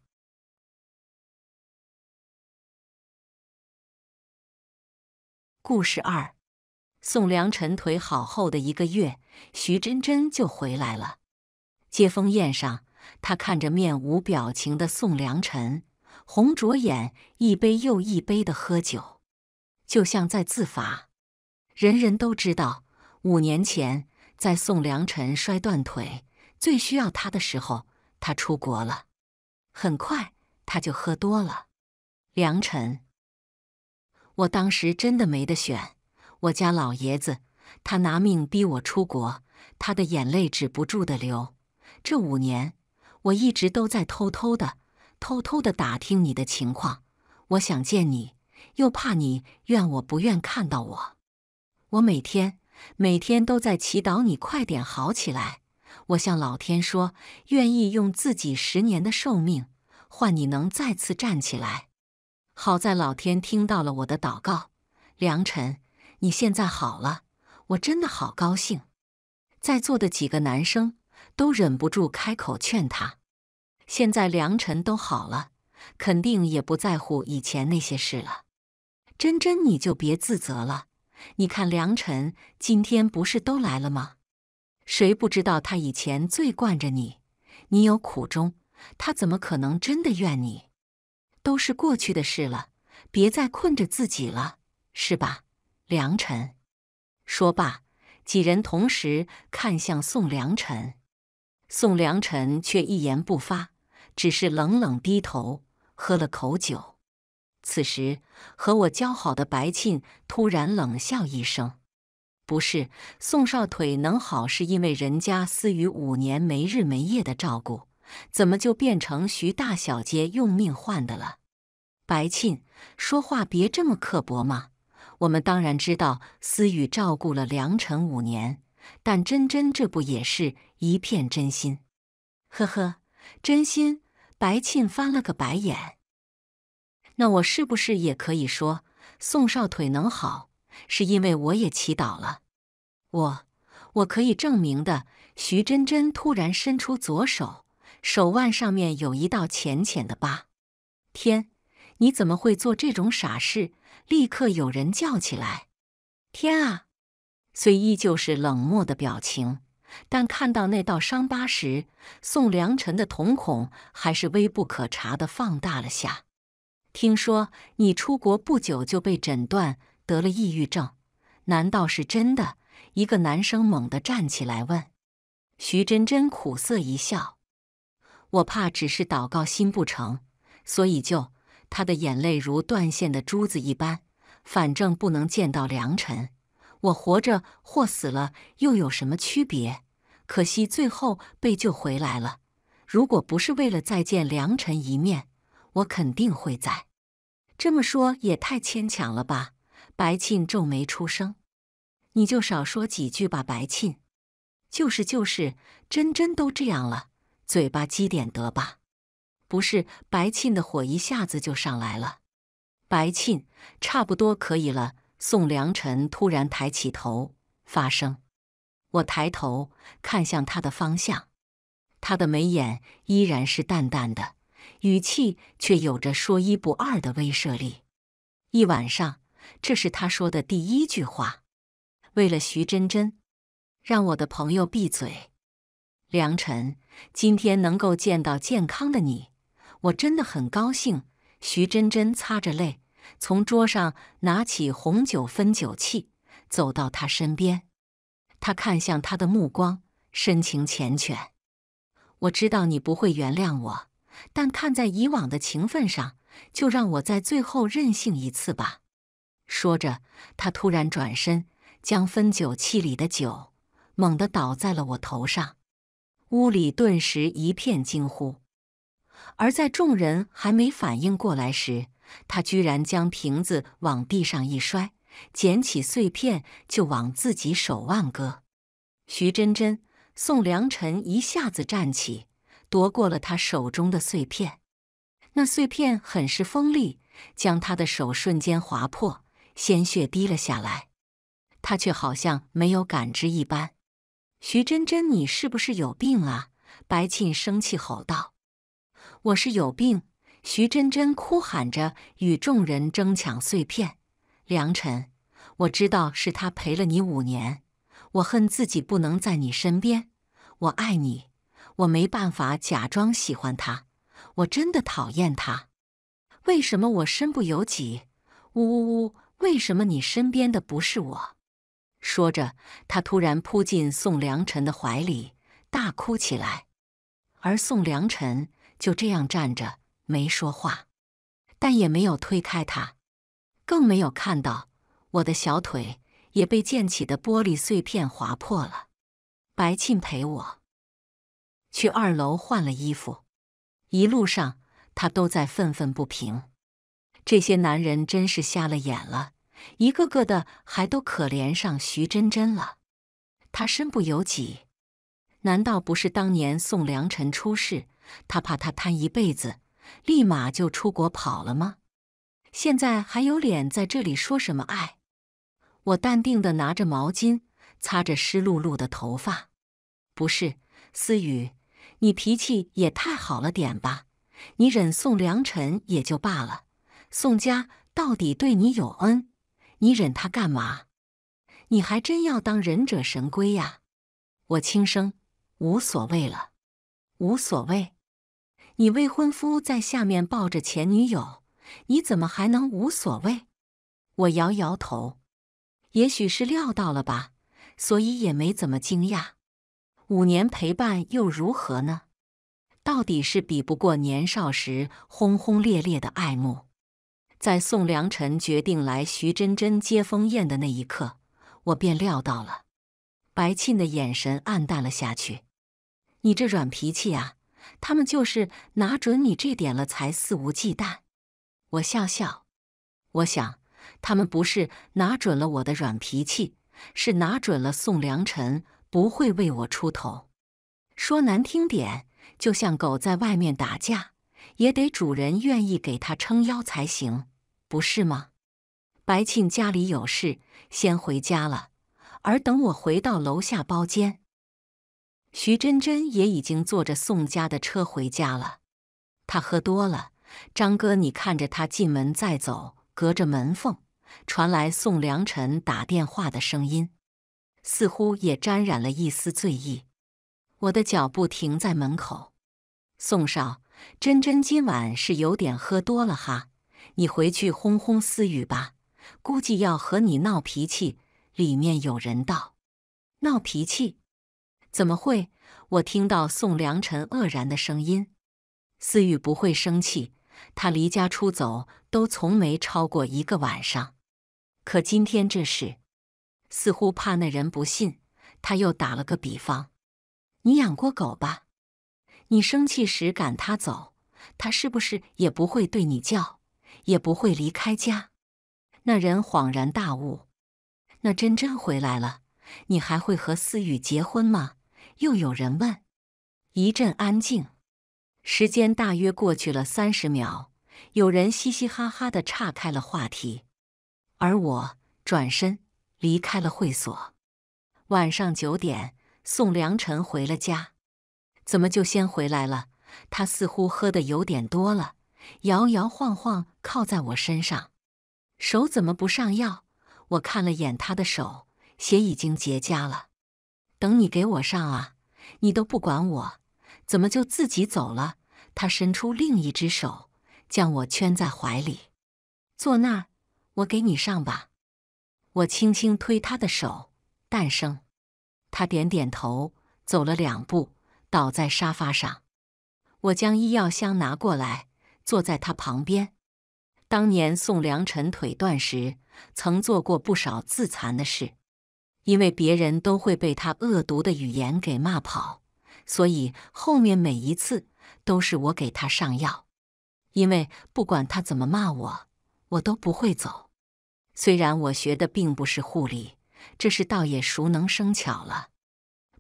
故事二，宋良辰腿好后的一个月，徐真真就回来了。接风宴上，他看着面无表情的宋良辰，红着眼，一杯又一杯的喝酒，就像在自罚。人人都知道，五年前在宋良辰摔断腿、最需要他的时候，他出国了。很快，他就喝多了。良辰。我当时真的没得选，我家老爷子他拿命逼我出国，他的眼泪止不住的流。这五年，我一直都在偷偷的、偷偷的打听你的情况。我想见你，又怕你怨我不愿看到我。我每天、每天都在祈祷你快点好起来。我向老天说，愿意用自己十年的寿命，换你能再次站起来。好在老天听到了我的祷告，良辰，你现在好了，我真的好高兴。在座的几个男生都忍不住开口劝他：现在良辰都好了，肯定也不在乎以前那些事了。真真，你就别自责了。你看，良辰今天不是都来了吗？谁不知道他以前最惯着你？你有苦衷，他怎么可能真的怨你？都是过去的事了，别再困着自己了，是吧，良辰？说罢，几人同时看向宋良辰，宋良辰却一言不发，只是冷冷低头喝了口酒。此时，和我交好的白沁突然冷笑一声：“不是，宋少腿能好，是因为人家私鱼五年没日没夜的照顾。”怎么就变成徐大小姐用命换的了？白沁，说话别这么刻薄嘛！我们当然知道思雨照顾了良辰五年，但真真这不也是一片真心？呵呵，真心！白沁翻了个白眼。那我是不是也可以说，宋少腿能好，是因为我也祈祷了？我，我可以证明的。徐真真突然伸出左手。手腕上面有一道浅浅的疤，天，你怎么会做这种傻事？立刻有人叫起来：“天啊！”虽依旧是冷漠的表情，但看到那道伤疤时，宋良辰的瞳孔还是微不可察的放大了下。听说你出国不久就被诊断得了抑郁症，难道是真的？一个男生猛地站起来问。徐真真苦涩一笑。我怕只是祷告心不成，所以就他的眼泪如断线的珠子一般。反正不能见到良辰，我活着或死了又有什么区别？可惜最后被救回来了。如果不是为了再见良辰一面，我肯定会在。这么说也太牵强了吧？白沁皱眉出声：“你就少说几句吧。”白沁，就是就是，真真都这样了。嘴巴积点德吧，不是白沁的火一下子就上来了。白沁，差不多可以了。宋良辰突然抬起头，发声。我抬头看向他的方向，他的眉眼依然是淡淡的，语气却有着说一不二的威慑力。一晚上，这是他说的第一句话。为了徐真真，让我的朋友闭嘴。良辰，今天能够见到健康的你，我真的很高兴。徐真真擦着泪，从桌上拿起红酒分酒器，走到他身边。他看向他的目光深情缱绻。我知道你不会原谅我，但看在以往的情分上，就让我在最后任性一次吧。说着，他突然转身，将分酒器里的酒猛地倒在了我头上。屋里顿时一片惊呼，而在众人还没反应过来时，他居然将瓶子往地上一摔，捡起碎片就往自己手腕割。徐真真、宋良辰一下子站起，夺过了他手中的碎片。那碎片很是锋利，将他的手瞬间划破，鲜血滴了下来。他却好像没有感知一般。徐真真，你是不是有病啊？白沁生气吼道：“我是有病！”徐真真哭喊着与众人争抢碎片。良辰，我知道是他陪了你五年，我恨自己不能在你身边。我爱你，我没办法假装喜欢他，我真的讨厌他。为什么我身不由己？呜呜呜！为什么你身边的不是我？说着，他突然扑进宋良辰的怀里，大哭起来。而宋良辰就这样站着，没说话，但也没有推开他，更没有看到我的小腿也被溅起的玻璃碎片划破了。白沁陪我去二楼换了衣服，一路上他都在愤愤不平：这些男人真是瞎了眼了。一个个的还都可怜上徐真真了，她身不由己，难道不是当年宋良辰出事，她怕他贪一辈子，立马就出国跑了吗？现在还有脸在这里说什么爱？我淡定的拿着毛巾擦着湿漉漉的头发，不是思雨，你脾气也太好了点吧？你忍宋良辰也就罢了，宋家到底对你有恩？你忍他干嘛？你还真要当忍者神龟呀？我轻声，无所谓了，无所谓。你未婚夫在下面抱着前女友，你怎么还能无所谓？我摇摇头，也许是料到了吧，所以也没怎么惊讶。五年陪伴又如何呢？到底是比不过年少时轰轰烈烈的爱慕。在宋良辰决定来徐真真接风宴的那一刻，我便料到了。白沁的眼神黯淡了下去。你这软脾气啊，他们就是拿准你这点了才肆无忌惮。我笑笑，我想他们不是拿准了我的软脾气，是拿准了宋良辰不会为我出头。说难听点，就像狗在外面打架，也得主人愿意给他撑腰才行。不是吗？白庆家里有事，先回家了。而等我回到楼下包间，徐真真也已经坐着宋家的车回家了。她喝多了，张哥，你看着她进门再走。隔着门缝传来宋良辰打电话的声音，似乎也沾染了一丝醉意。我的脚步停在门口。宋少，真真今晚是有点喝多了哈。你回去哄哄思雨吧，估计要和你闹脾气。里面有人道：“闹脾气？怎么会？”我听到宋良辰愕然的声音。思雨不会生气，他离家出走都从没超过一个晚上。可今天这事，似乎怕那人不信，他又打了个比方：“你养过狗吧？你生气时赶它走，它是不是也不会对你叫？”也不会离开家。那人恍然大悟：“那真真回来了，你还会和思雨结婚吗？”又有人问。一阵安静，时间大约过去了三十秒，有人嘻嘻哈哈的岔开了话题。而我转身离开了会所。晚上九点，宋良辰回了家。怎么就先回来了？他似乎喝的有点多了。摇摇晃晃靠在我身上，手怎么不上药？我看了眼他的手，血已经结痂了。等你给我上啊！你都不管我，怎么就自己走了？他伸出另一只手，将我圈在怀里，坐那儿，我给你上吧。我轻轻推他的手，诞生。他点点头，走了两步，倒在沙发上。我将医药箱拿过来。坐在他旁边。当年宋良辰腿断时，曾做过不少自残的事，因为别人都会被他恶毒的语言给骂跑，所以后面每一次都是我给他上药。因为不管他怎么骂我，我都不会走。虽然我学的并不是护理，这事倒也熟能生巧了。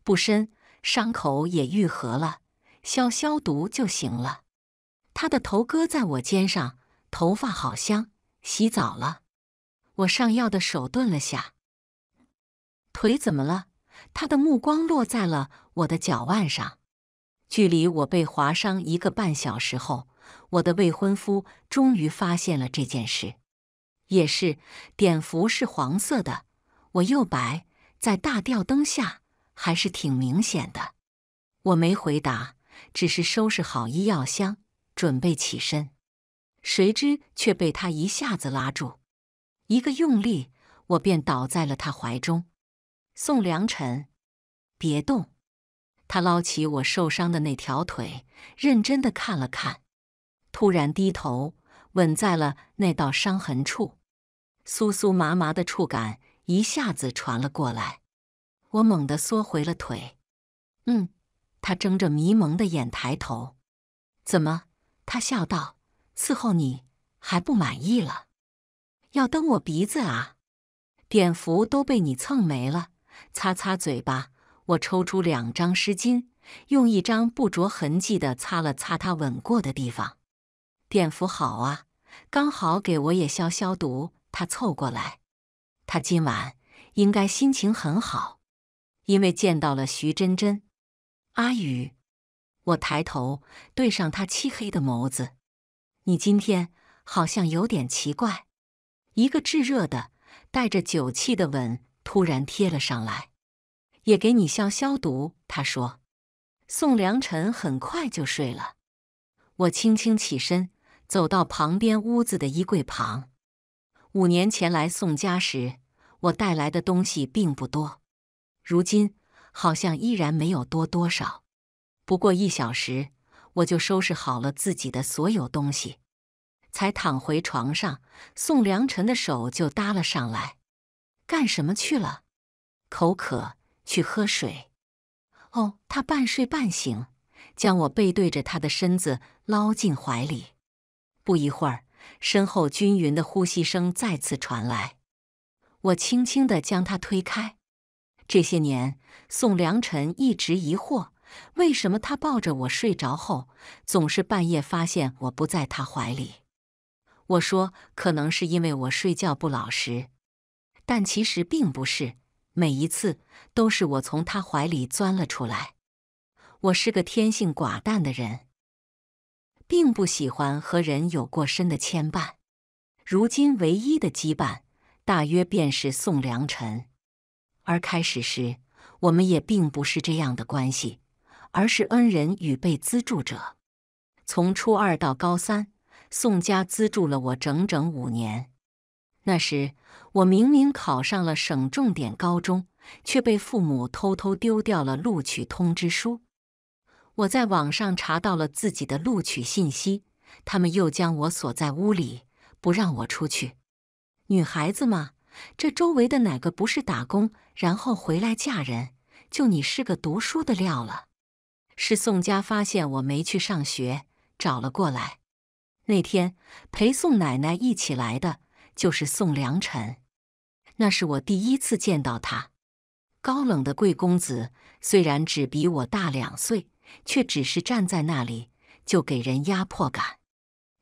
不深，伤口也愈合了，消消毒就行了。他的头搁在我肩上，头发好香。洗澡了，我上药的手顿了下。腿怎么了？他的目光落在了我的脚腕上。距离我被划伤一个半小时后，我的未婚夫终于发现了这件事。也是，碘伏是黄色的，我又白，在大吊灯下还是挺明显的。我没回答，只是收拾好医药箱。准备起身，谁知却被他一下子拉住，一个用力，我便倒在了他怀中。宋良辰，别动！他捞起我受伤的那条腿，认真的看了看，突然低头吻在了那道伤痕处，酥酥麻麻的触感一下子传了过来。我猛地缩回了腿。嗯，他睁着迷蒙的眼抬头，怎么？他笑道：“伺候你还不满意了？要蹬我鼻子啊？碘伏都被你蹭没了，擦擦嘴巴。”我抽出两张湿巾，用一张不着痕迹的擦了擦他吻过的地方。碘伏好啊，刚好给我也消消毒。他凑过来，他今晚应该心情很好，因为见到了徐真真。阿宇。我抬头对上他漆黑的眸子，你今天好像有点奇怪。一个炙热的、带着酒气的吻突然贴了上来，也给你消消毒。他说：“宋良辰很快就睡了。”我轻轻起身，走到旁边屋子的衣柜旁。五年前来宋家时，我带来的东西并不多，如今好像依然没有多多少。不过一小时，我就收拾好了自己的所有东西，才躺回床上。宋良辰的手就搭了上来，干什么去了？口渴，去喝水。哦，他半睡半醒，将我背对着他的身子捞进怀里。不一会儿，身后均匀的呼吸声再次传来，我轻轻地将他推开。这些年，宋良辰一直疑惑。为什么他抱着我睡着后，总是半夜发现我不在他怀里？我说，可能是因为我睡觉不老实，但其实并不是。每一次都是我从他怀里钻了出来。我是个天性寡淡的人，并不喜欢和人有过深的牵绊。如今唯一的羁绊，大约便是宋良辰。而开始时，我们也并不是这样的关系。而是恩人与被资助者。从初二到高三，宋家资助了我整整五年。那时我明明考上了省重点高中，却被父母偷偷丢掉了录取通知书。我在网上查到了自己的录取信息，他们又将我锁在屋里，不让我出去。女孩子嘛，这周围的哪个不是打工然后回来嫁人？就你是个读书的料了。是宋家发现我没去上学，找了过来。那天陪宋奶奶一起来的就是宋良辰，那是我第一次见到他。高冷的贵公子，虽然只比我大两岁，却只是站在那里就给人压迫感。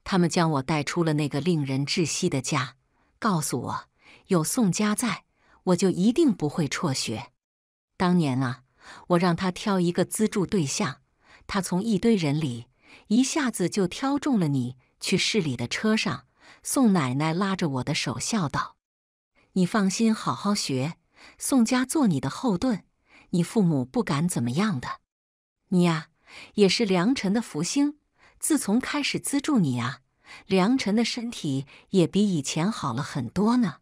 他们将我带出了那个令人窒息的家，告诉我有宋家在，我就一定不会辍学。当年啊。我让他挑一个资助对象，他从一堆人里一下子就挑中了你。去市里的车上，宋奶奶拉着我的手笑道：“你放心，好好学，宋家做你的后盾，你父母不敢怎么样的。你呀，也是良辰的福星。自从开始资助你啊，良辰的身体也比以前好了很多呢。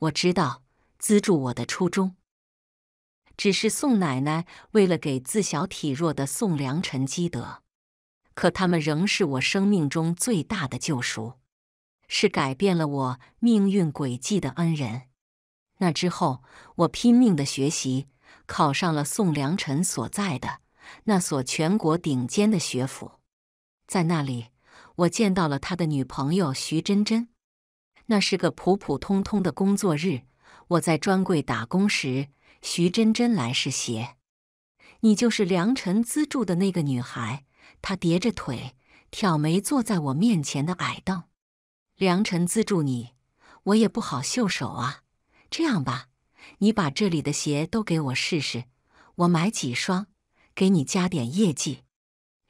我知道资助我的初衷。”只是宋奶奶为了给自小体弱的宋良辰积德，可他们仍是我生命中最大的救赎，是改变了我命运轨迹的恩人。那之后，我拼命的学习，考上了宋良辰所在的那所全国顶尖的学府。在那里，我见到了他的女朋友徐真真。那是个普普通通的工作日，我在专柜打工时。徐真真来试鞋，你就是良辰资助的那个女孩。她叠着腿，挑眉坐在我面前的矮凳。良辰资助你，我也不好袖手啊。这样吧，你把这里的鞋都给我试试，我买几双，给你加点业绩。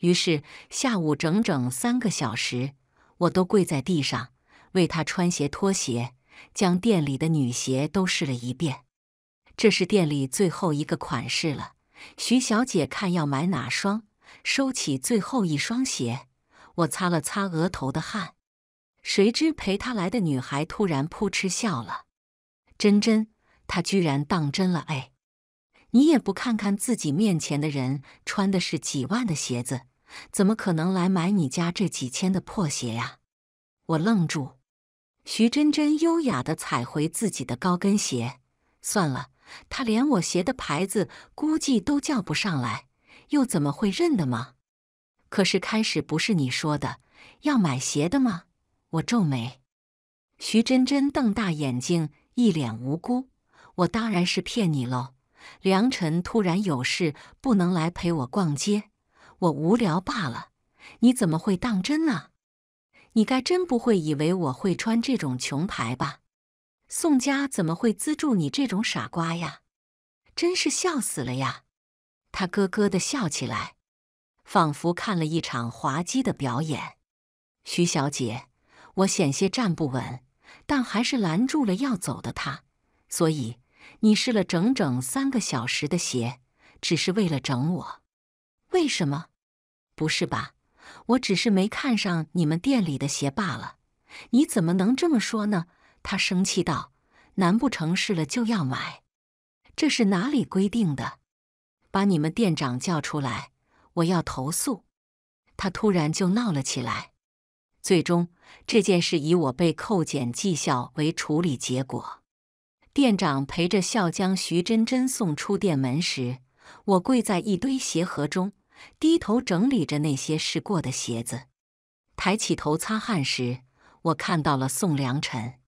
于是下午整整三个小时，我都跪在地上为她穿鞋脱鞋，将店里的女鞋都试了一遍。这是店里最后一个款式了，徐小姐看要买哪双，收起最后一双鞋。我擦了擦额头的汗，谁知陪她来的女孩突然扑哧笑了。真真，她居然当真了哎！你也不看看自己面前的人穿的是几万的鞋子，怎么可能来买你家这几千的破鞋呀？我愣住。徐真真优雅地踩回自己的高跟鞋，算了。他连我鞋的牌子估计都叫不上来，又怎么会认得吗？可是开始不是你说的要买鞋的吗？我皱眉，徐真真瞪大眼睛，一脸无辜。我当然是骗你喽。良辰突然有事不能来陪我逛街，我无聊罢了。你怎么会当真啊？你该真不会以为我会穿这种穷牌吧？宋家怎么会资助你这种傻瓜呀？真是笑死了呀！他咯咯地笑起来，仿佛看了一场滑稽的表演。徐小姐，我险些站不稳，但还是拦住了要走的他。所以你试了整整三个小时的鞋，只是为了整我？为什么？不是吧？我只是没看上你们店里的鞋罢了。你怎么能这么说呢？他生气道：“难不成试了就要买？这是哪里规定的？把你们店长叫出来，我要投诉！”他突然就闹了起来。最终，这件事以我被扣减绩效为处理结果。店长陪着笑将徐真真送出店门时，我跪在一堆鞋盒中，低头整理着那些试过的鞋子。抬起头擦汗时，我看到了宋良辰。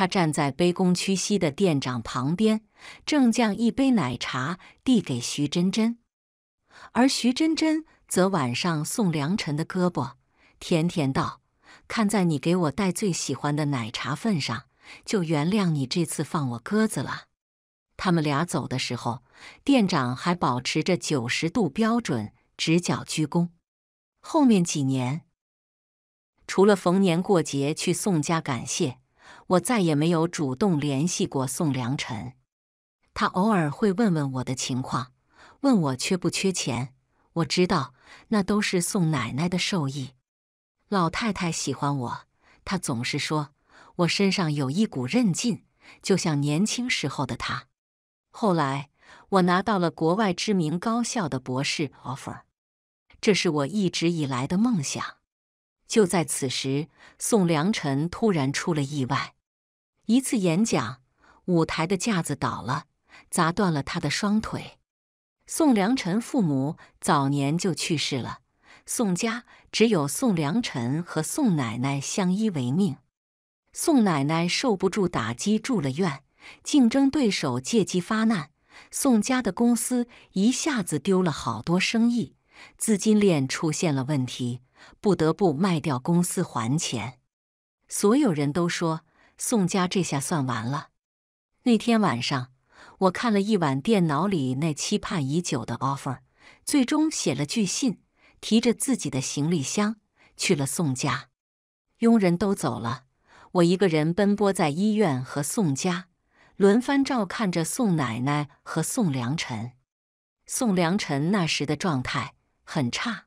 他站在卑躬屈膝的店长旁边，正将一杯奶茶递给徐真真，而徐真真则挽上宋良辰的胳膊，甜甜道：“看在你给我带最喜欢的奶茶份上，就原谅你这次放我鸽子了。”他们俩走的时候，店长还保持着九十度标准直角鞠躬。后面几年，除了逢年过节去宋家感谢。我再也没有主动联系过宋良辰，他偶尔会问问我的情况，问我缺不缺钱。我知道那都是宋奶奶的授意。老太太喜欢我，她总是说我身上有一股韧劲，就像年轻时候的她。后来我拿到了国外知名高校的博士 offer，这是我一直以来的梦想。就在此时，宋良辰突然出了意外。一次演讲，舞台的架子倒了，砸断了他的双腿。宋良辰父母早年就去世了，宋家只有宋良辰和宋奶奶相依为命。宋奶奶受不住打击，住了院。竞争对手借机发难，宋家的公司一下子丢了好多生意，资金链出现了问题，不得不卖掉公司还钱。所有人都说。宋家这下算完了。那天晚上，我看了一晚电脑里那期盼已久的 offer，最终写了句信，提着自己的行李箱去了宋家。佣人都走了，我一个人奔波在医院和宋家，轮番照看着宋奶奶和宋良辰。宋良辰那时的状态很差，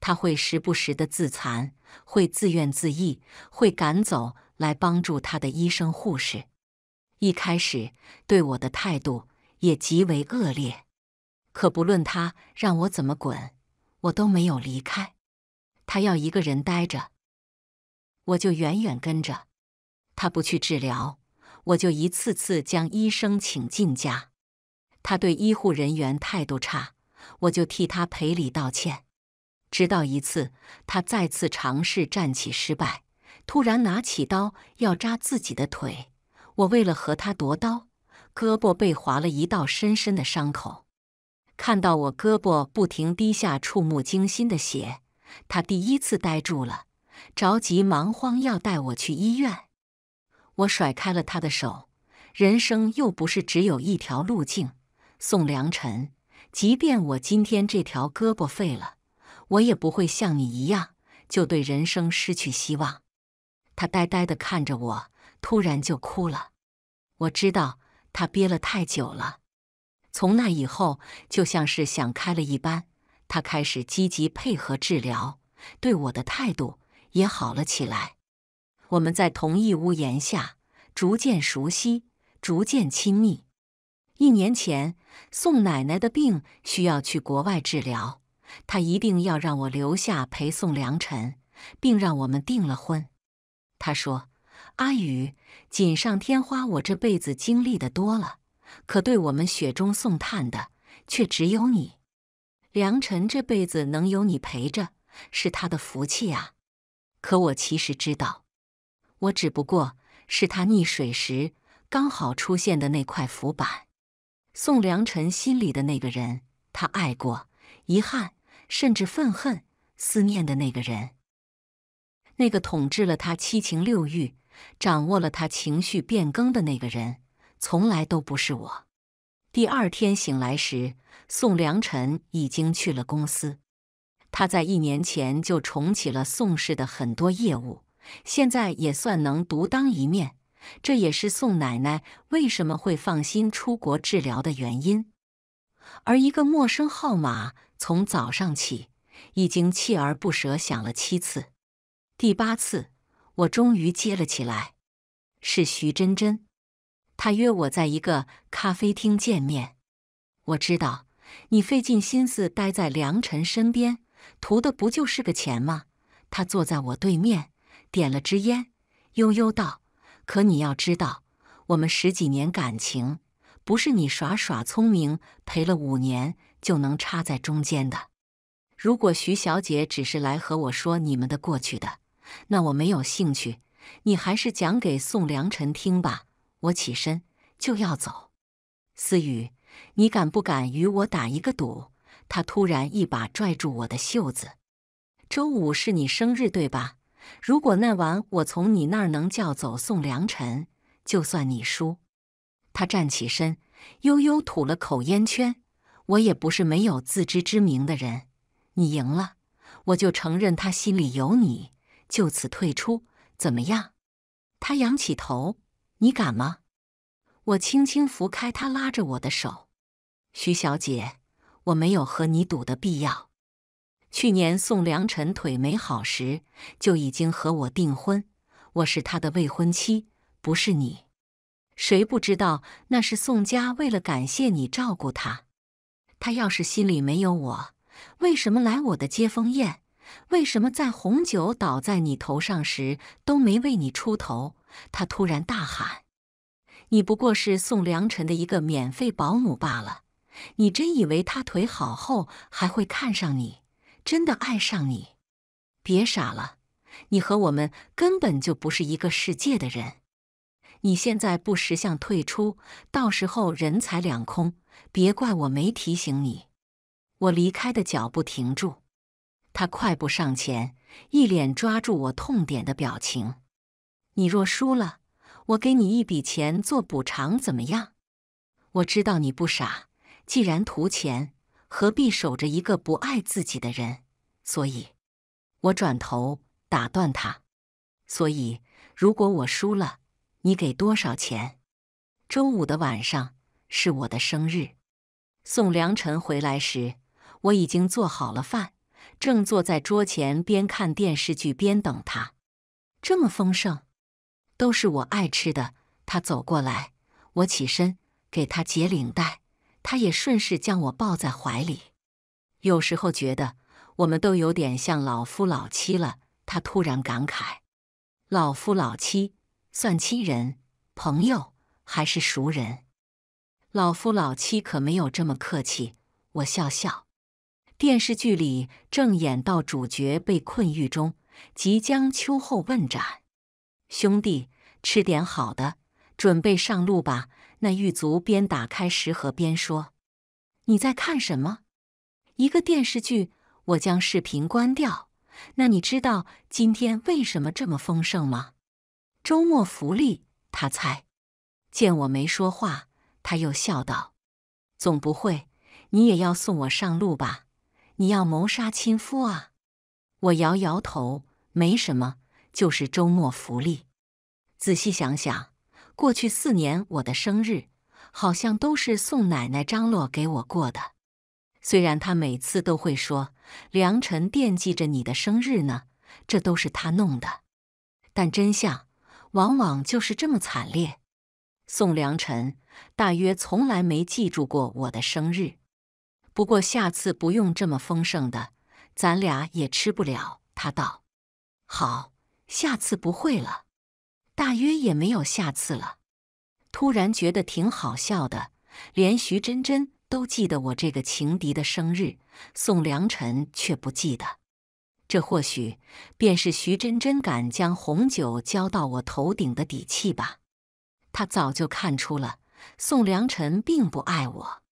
他会时不时的自残，会自怨自艾，会赶走。来帮助他的医生护士，一开始对我的态度也极为恶劣。可不论他让我怎么滚，我都没有离开。他要一个人待着，我就远远跟着。他不去治疗，我就一次次将医生请进家。他对医护人员态度差，我就替他赔礼道歉。直到一次，他再次尝试站起失败。突然拿起刀要扎自己的腿，我为了和他夺刀，胳膊被划了一道深深的伤口。看到我胳膊不停滴下触目惊心的血，他第一次呆住了，着急忙慌要带我去医院。我甩开了他的手，人生又不是只有一条路径。宋良辰，即便我今天这条胳膊废了，我也不会像你一样就对人生失去希望。他呆呆地看着我，突然就哭了。我知道他憋了太久了。从那以后，就像是想开了一般，他开始积极配合治疗，对我的态度也好了起来。我们在同一屋檐下，逐渐熟悉，逐渐亲密。一年前，宋奶奶的病需要去国外治疗，她一定要让我留下陪宋良辰，并让我们订了婚。他说：“阿宇，锦上添花，我这辈子经历的多了，可对我们雪中送炭的却只有你。良辰这辈子能有你陪着，是他的福气啊。可我其实知道，我只不过是他溺水时刚好出现的那块浮板。宋良辰心里的那个人，他爱过，遗憾，甚至愤恨，思念的那个人。”那个统治了他七情六欲，掌握了他情绪变更的那个人，从来都不是我。第二天醒来时，宋良辰已经去了公司。他在一年前就重启了宋氏的很多业务，现在也算能独当一面。这也是宋奶奶为什么会放心出国治疗的原因。而一个陌生号码从早上起，已经锲而不舍响了七次。第八次，我终于接了起来，是徐真真，她约我在一个咖啡厅见面。我知道，你费尽心思待在梁晨身边，图的不就是个钱吗？他坐在我对面，点了支烟，悠悠道：“可你要知道，我们十几年感情，不是你耍耍聪明陪了五年就能插在中间的。如果徐小姐只是来和我说你们的过去的。”那我没有兴趣，你还是讲给宋良辰听吧。我起身就要走。思雨，你敢不敢与我打一个赌？他突然一把拽住我的袖子。周五是你生日，对吧？如果那晚我从你那儿能叫走宋良辰，就算你输。他站起身，悠悠吐了口烟圈。我也不是没有自知之明的人。你赢了，我就承认他心里有你。就此退出，怎么样？他仰起头，你敢吗？我轻轻拂开他拉着我的手。徐小姐，我没有和你赌的必要。去年宋良辰腿没好时，就已经和我订婚，我是他的未婚妻，不是你。谁不知道那是宋家为了感谢你照顾他？他要是心里没有我，为什么来我的接风宴？为什么在红酒倒在你头上时都没为你出头？他突然大喊：“你不过是宋良辰的一个免费保姆罢了。你真以为他腿好后还会看上你？真的爱上你？别傻了，你和我们根本就不是一个世界的人。你现在不识相退出，到时候人财两空，别怪我没提醒你。”我离开的脚步停住。他快步上前，一脸抓住我痛点的表情。你若输了，我给你一笔钱做补偿，怎么样？我知道你不傻，既然图钱，何必守着一个不爱自己的人？所以，我转头打断他。所以，如果我输了，你给多少钱？周五的晚上是我的生日。送梁晨回来时，我已经做好了饭。正坐在桌前，边看电视剧边等他。这么丰盛，都是我爱吃的。他走过来，我起身给他解领带，他也顺势将我抱在怀里。有时候觉得我们都有点像老夫老妻了。他突然感慨：“老夫老妻，算亲人、朋友还是熟人？”老夫老妻可没有这么客气。我笑笑。电视剧里正演到主角被困狱中，即将秋后问斩。兄弟，吃点好的，准备上路吧。那狱卒边打开食盒边说：“你在看什么？一个电视剧。”我将视频关掉。那你知道今天为什么这么丰盛吗？周末福利。他猜。见我没说话，他又笑道：“总不会，你也要送我上路吧？”你要谋杀亲夫啊！我摇摇头，没什么，就是周末福利。仔细想想，过去四年我的生日好像都是宋奶奶张罗给我过的。虽然她每次都会说良辰惦记着你的生日呢，这都是她弄的，但真相往往就是这么惨烈。宋良辰大约从来没记住过我的生日。不过下次不用这么丰盛的，咱俩也吃不了。他道：“好，下次不会了，大约也没有下次了。”突然觉得挺好笑的，连徐真真都记得我这个情敌的生日，宋良辰却不记得。这或许便是徐真真敢将红酒浇到我头顶的底气吧。他早就看出了宋良辰并不爱我，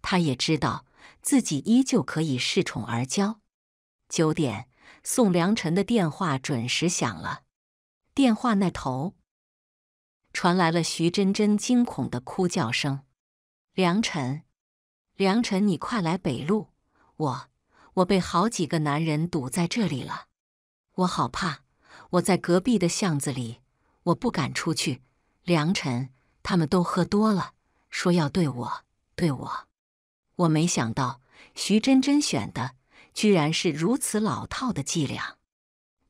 他也知道。自己依旧可以恃宠而骄。九点，宋良辰的电话准时响了，电话那头传来了徐真真惊恐的哭叫声：“良辰，良辰，你快来北路，我我被好几个男人堵在这里了，我好怕，我在隔壁的巷子里，我不敢出去。良辰，他们都喝多了，说要对我，对我。”我没想到，徐真真选的居然是如此老套的伎俩。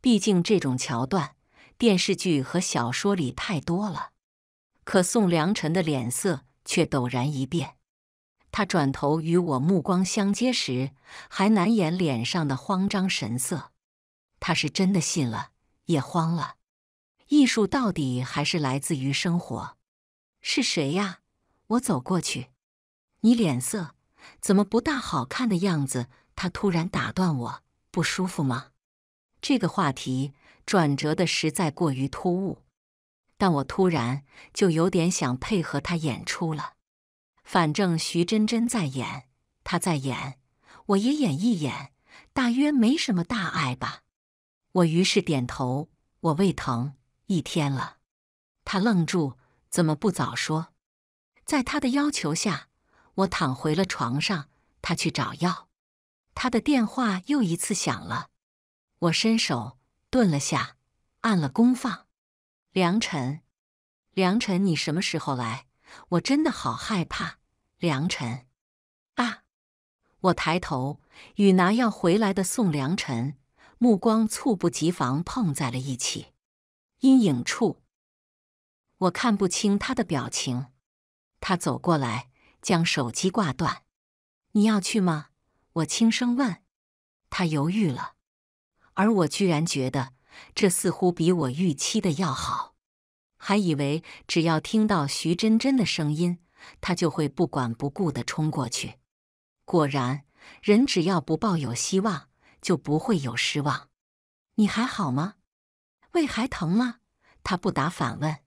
毕竟这种桥段，电视剧和小说里太多了。可宋良辰的脸色却陡然一变。他转头与我目光相接时，还难掩脸上的慌张神色。他是真的信了，也慌了。艺术到底还是来自于生活。是谁呀？我走过去，你脸色。怎么不大好看的样子？他突然打断我：“不舒服吗？”这个话题转折的实在过于突兀，但我突然就有点想配合他演出了。反正徐真真在演，他在演，我也演一演，大约没什么大碍吧。我于是点头：“我胃疼一天了。”他愣住：“怎么不早说？”在他的要求下。我躺回了床上，他去找药。他的电话又一次响了，我伸手，顿了下，按了公放。良辰，良辰，你什么时候来？我真的好害怕，良辰。啊！我抬头，与拿药回来的宋良辰目光猝不及防碰在了一起。阴影处，我看不清他的表情。他走过来。将手机挂断，你要去吗？我轻声问。他犹豫了，而我居然觉得这似乎比我预期的要好。还以为只要听到徐真真的声音，他就会不管不顾的冲过去。果然，人只要不抱有希望，就不会有失望。你还好吗？胃还疼吗？他不答反问。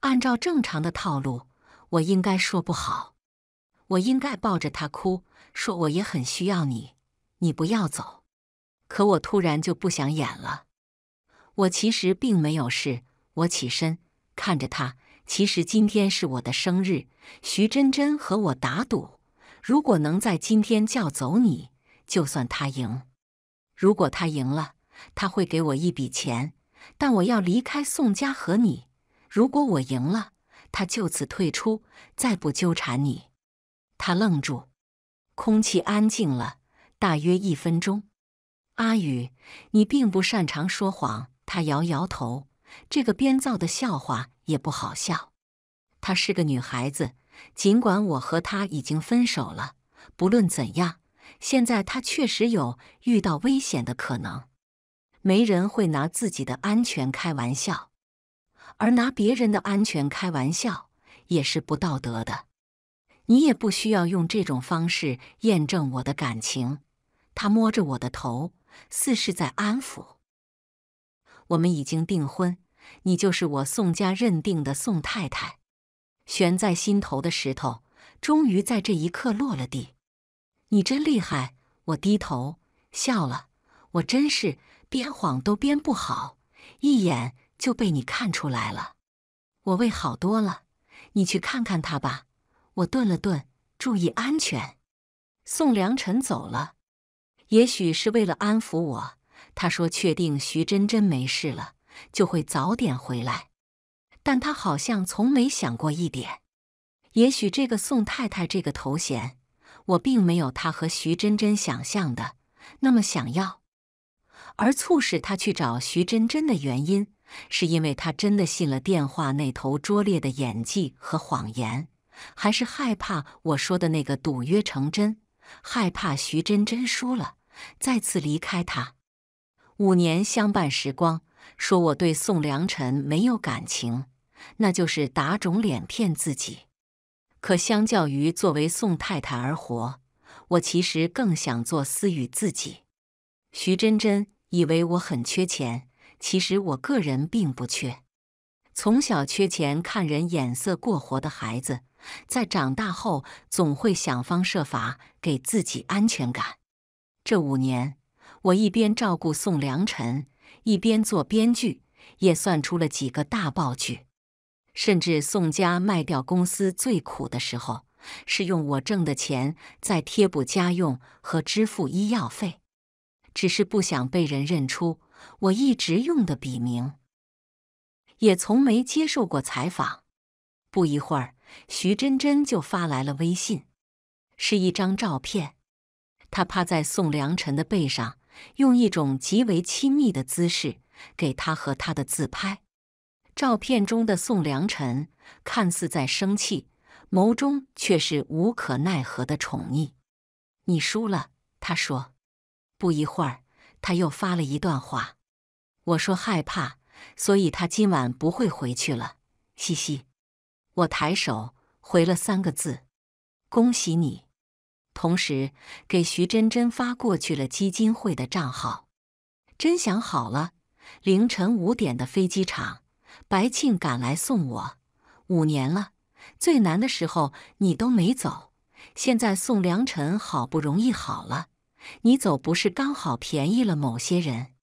按照正常的套路，我应该说不好。我应该抱着他哭，说我也很需要你，你不要走。可我突然就不想演了。我其实并没有事。我起身看着他，其实今天是我的生日。徐真真和我打赌，如果能在今天叫走你，就算他赢。如果他赢了，他会给我一笔钱。但我要离开宋家和你。如果我赢了，他就此退出，再不纠缠你。他愣住，空气安静了大约一分钟。阿宇，你并不擅长说谎。他摇摇头，这个编造的笑话也不好笑。她是个女孩子，尽管我和她已经分手了。不论怎样，现在她确实有遇到危险的可能。没人会拿自己的安全开玩笑，而拿别人的安全开玩笑也是不道德的。你也不需要用这种方式验证我的感情。他摸着我的头，似是在安抚。我们已经订婚，你就是我宋家认定的宋太太。悬在心头的石头终于在这一刻落了地。你真厉害！我低头笑了。我真是编谎都编不好，一眼就被你看出来了。我胃好多了，你去看看他吧。我顿了顿，注意安全。宋良辰走了，也许是为了安抚我。他说：“确定徐真真没事了，就会早点回来。”但他好像从没想过一点。也许这个宋太太这个头衔，我并没有他和徐真真想象的那么想要。而促使他去找徐真真的原因，是因为他真的信了电话那头拙劣的演技和谎言。还是害怕我说的那个赌约成真，害怕徐真真输了，再次离开他。五年相伴时光，说我对宋良辰没有感情，那就是打肿脸骗自己。可相较于作为宋太太而活，我其实更想做思雨自己。徐真真以为我很缺钱，其实我个人并不缺。从小缺钱看人眼色过活的孩子。在长大后，总会想方设法给自己安全感。这五年，我一边照顾宋良辰，一边做编剧，也算出了几个大爆剧。甚至宋家卖掉公司最苦的时候，是用我挣的钱在贴补家用和支付医药费。只是不想被人认出，我一直用的笔名，也从没接受过采访。不一会儿。徐真真就发来了微信，是一张照片，她趴在宋良辰的背上，用一种极为亲密的姿势给他和他的自拍。照片中的宋良辰看似在生气，眸中却是无可奈何的宠溺。你输了，他说。不一会儿，他又发了一段话：“我说害怕，所以他今晚不会回去了。”嘻嘻。我抬手回了三个字：“恭喜你。”同时给徐真真发过去了基金会的账号。真想好了，凌晨五点的飞机场，白庆赶来送我。五年了，最难的时候你都没走，现在宋良辰好不容易好了，你走不是刚好便宜了某些人？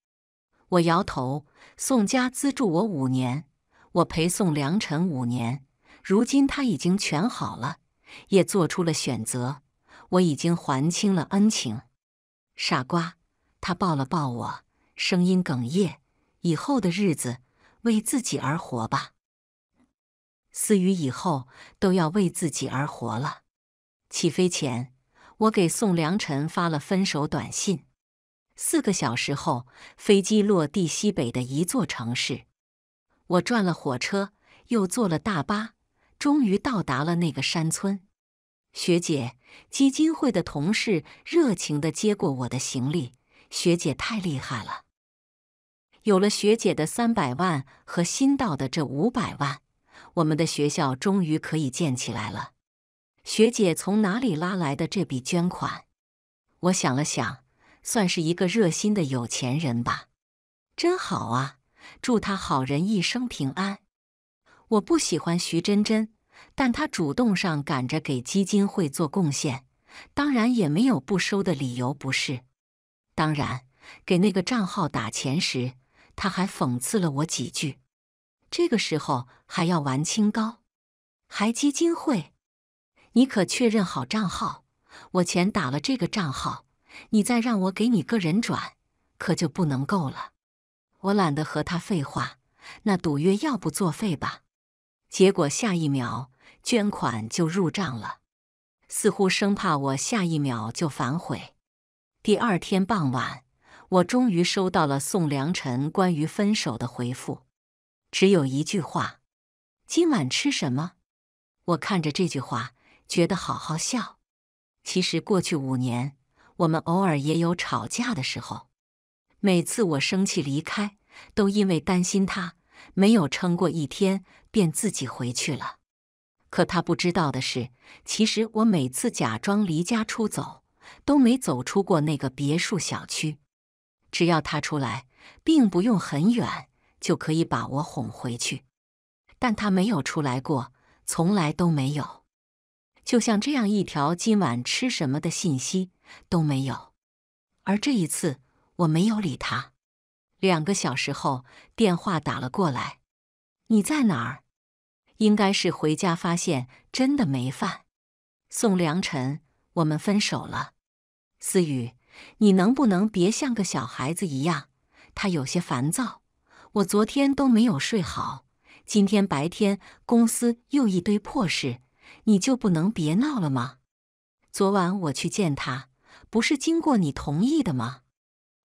我摇头。宋家资助我五年，我陪宋良辰五年。如今他已经全好了，也做出了选择。我已经还清了恩情，傻瓜。他抱了抱我，声音哽咽。以后的日子，为自己而活吧，思雨。以后都要为自己而活了。起飞前，我给宋良辰发了分手短信。四个小时后，飞机落地西北的一座城市。我转了火车，又坐了大巴。终于到达了那个山村，学姐，基金会的同事热情的接过我的行李。学姐太厉害了，有了学姐的三百万和新到的这五百万，我们的学校终于可以建起来了。学姐从哪里拉来的这笔捐款？我想了想，算是一个热心的有钱人吧。真好啊，祝他好人一生平安。我不喜欢徐真真。但他主动上赶着给基金会做贡献，当然也没有不收的理由，不是？当然，给那个账号打钱时，他还讽刺了我几句。这个时候还要玩清高，还基金会？你可确认好账号，我钱打了这个账号，你再让我给你个人转，可就不能够了。我懒得和他废话，那赌约要不作废吧？结果下一秒。捐款就入账了，似乎生怕我下一秒就反悔。第二天傍晚，我终于收到了宋良辰关于分手的回复，只有一句话：“今晚吃什么？”我看着这句话，觉得好好笑。其实过去五年，我们偶尔也有吵架的时候，每次我生气离开，都因为担心他，没有撑过一天，便自己回去了。可他不知道的是，其实我每次假装离家出走，都没走出过那个别墅小区。只要他出来，并不用很远，就可以把我哄回去。但他没有出来过，从来都没有。就像这样一条今晚吃什么的信息都没有。而这一次，我没有理他。两个小时后，电话打了过来：“你在哪儿？”应该是回家发现真的没饭，宋良辰，我们分手了。思雨，你能不能别像个小孩子一样？他有些烦躁。我昨天都没有睡好，今天白天公司又一堆破事，你就不能别闹了吗？昨晚我去见他，不是经过你同意的吗？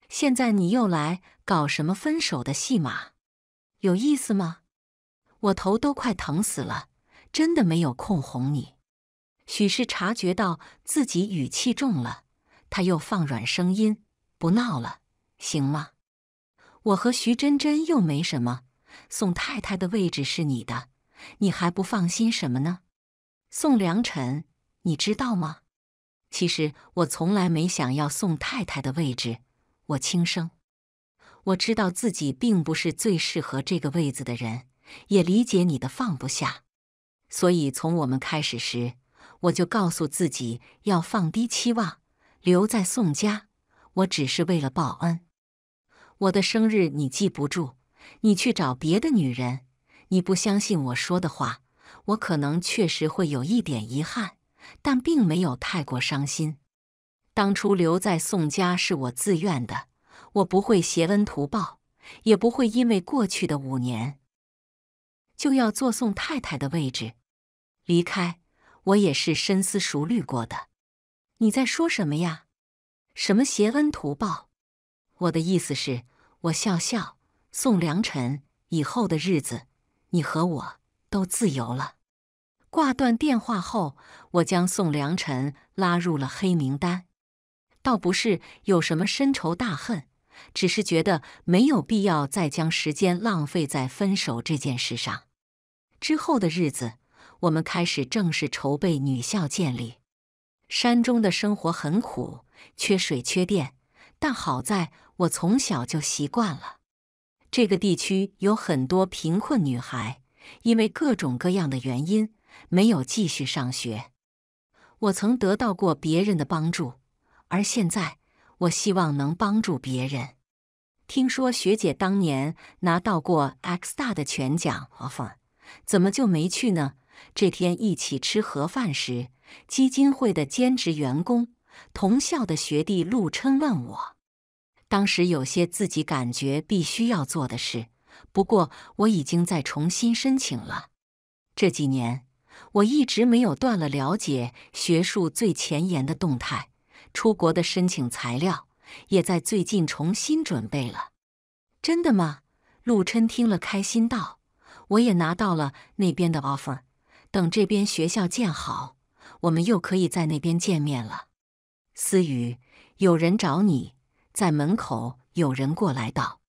现在你又来搞什么分手的戏码，有意思吗？我头都快疼死了，真的没有空哄你。许是察觉到自己语气重了，他又放软声音：“不闹了，行吗？我和徐真真又没什么。宋太太的位置是你的，你还不放心什么呢？”宋良辰，你知道吗？其实我从来没想要宋太太的位置。我轻声：“我知道自己并不是最适合这个位子的人。”也理解你的放不下，所以从我们开始时，我就告诉自己要放低期望，留在宋家，我只是为了报恩。我的生日你记不住，你去找别的女人。你不相信我说的话，我可能确实会有一点遗憾，但并没有太过伤心。当初留在宋家是我自愿的，我不会携恩图报，也不会因为过去的五年。就要坐宋太太的位置，离开我也是深思熟虑过的。你在说什么呀？什么挟恩图报？我的意思是，我笑笑。宋良辰，以后的日子，你和我都自由了。挂断电话后，我将宋良辰拉入了黑名单。倒不是有什么深仇大恨，只是觉得没有必要再将时间浪费在分手这件事上。之后的日子，我们开始正式筹备女校建立。山中的生活很苦，缺水缺电，但好在我从小就习惯了。这个地区有很多贫困女孩，因为各种各样的原因没有继续上学。我曾得到过别人的帮助，而现在我希望能帮助别人。听说学姐当年拿到过 X 大的全奖 offer。怎么就没去呢？这天一起吃盒饭时，基金会的兼职员工、同校的学弟陆琛问我，当时有些自己感觉必须要做的事，不过我已经在重新申请了。这几年我一直没有断了了解学术最前沿的动态，出国的申请材料也在最近重新准备了。真的吗？陆琛听了开心道。我也拿到了那边的 offer，等这边学校建好，我们又可以在那边见面了。思雨，有人找你，在门口有人过来道：“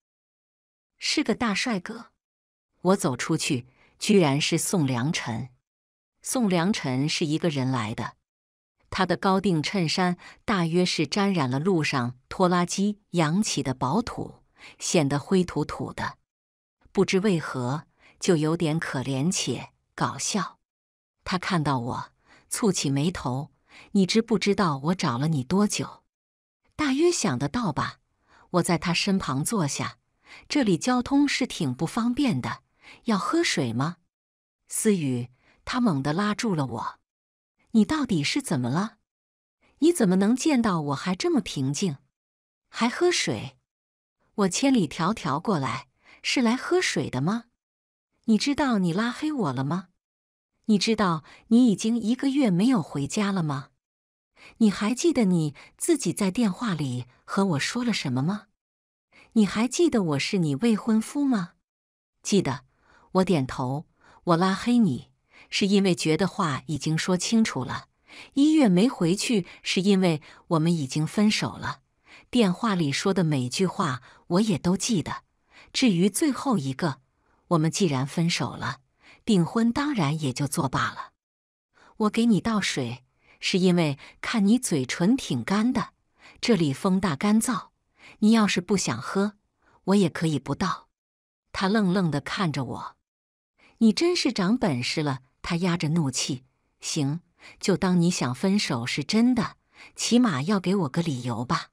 是个大帅哥。”我走出去，居然是宋良辰。宋良辰是一个人来的，他的高定衬衫大约是沾染了路上拖拉机扬起的薄土，显得灰土土的。不知为何。就有点可怜且搞笑。他看到我，蹙起眉头。你知不知道我找了你多久？大约想得到吧。我在他身旁坐下。这里交通是挺不方便的。要喝水吗？思雨，他猛地拉住了我。你到底是怎么了？你怎么能见到我还这么平静？还喝水？我千里迢迢过来，是来喝水的吗？你知道你拉黑我了吗？你知道你已经一个月没有回家了吗？你还记得你自己在电话里和我说了什么吗？你还记得我是你未婚夫吗？记得，我点头。我拉黑你是因为觉得话已经说清楚了。一月没回去是因为我们已经分手了。电话里说的每句话我也都记得。至于最后一个。我们既然分手了，订婚当然也就作罢了。我给你倒水，是因为看你嘴唇挺干的，这里风大干燥。你要是不想喝，我也可以不倒。他愣愣地看着我，你真是长本事了。他压着怒气，行，就当你想分手是真的，起码要给我个理由吧。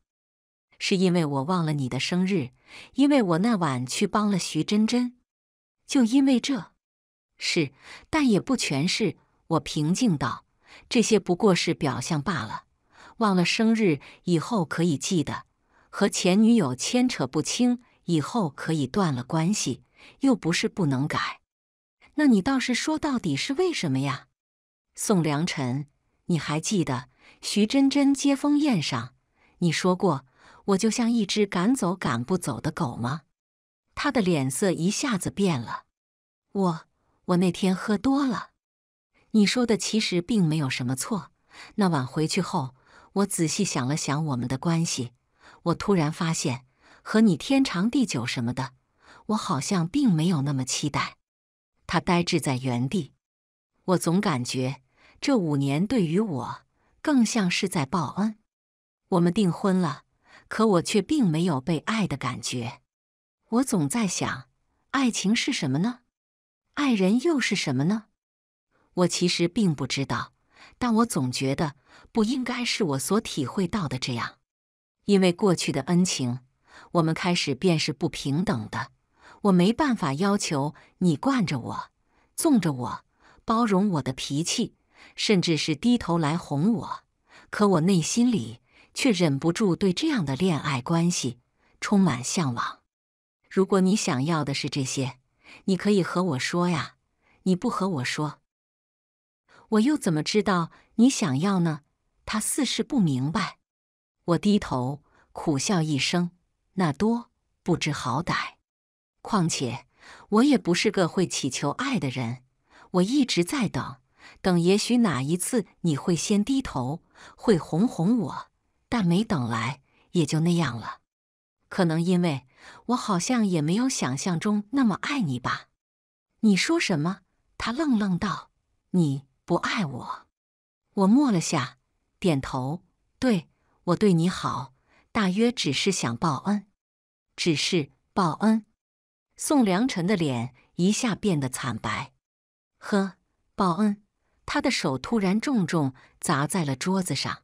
是因为我忘了你的生日，因为我那晚去帮了徐真真。就因为这是，但也不全是我平静道，这些不过是表象罢了。忘了生日以后可以记得，和前女友牵扯不清以后可以断了关系，又不是不能改。那你倒是说到底是为什么呀？宋良辰，你还记得徐真真接风宴上你说过，我就像一只赶走赶不走的狗吗？他的脸色一下子变了。我，我那天喝多了。你说的其实并没有什么错。那晚回去后，我仔细想了想我们的关系，我突然发现和你天长地久什么的，我好像并没有那么期待。他呆滞在原地。我总感觉这五年对于我更像是在报恩。我们订婚了，可我却并没有被爱的感觉。我总在想，爱情是什么呢？爱人又是什么呢？我其实并不知道，但我总觉得不应该是我所体会到的这样。因为过去的恩情，我们开始便是不平等的。我没办法要求你惯着我、纵着我、包容我的脾气，甚至是低头来哄我。可我内心里却忍不住对这样的恋爱关系充满向往。如果你想要的是这些，你可以和我说呀。你不和我说，我又怎么知道你想要呢？他似是不明白。我低头苦笑一声，那多不知好歹。况且我也不是个会乞求爱的人。我一直在等，等也许哪一次你会先低头，会哄哄我，但没等来，也就那样了。可能因为。我好像也没有想象中那么爱你吧？你说什么？他愣愣道：“你不爱我。”我默了下，点头：“对我对你好，大约只是想报恩，只是报恩。”宋良辰的脸一下变得惨白。呵，报恩！他的手突然重重砸在了桌子上。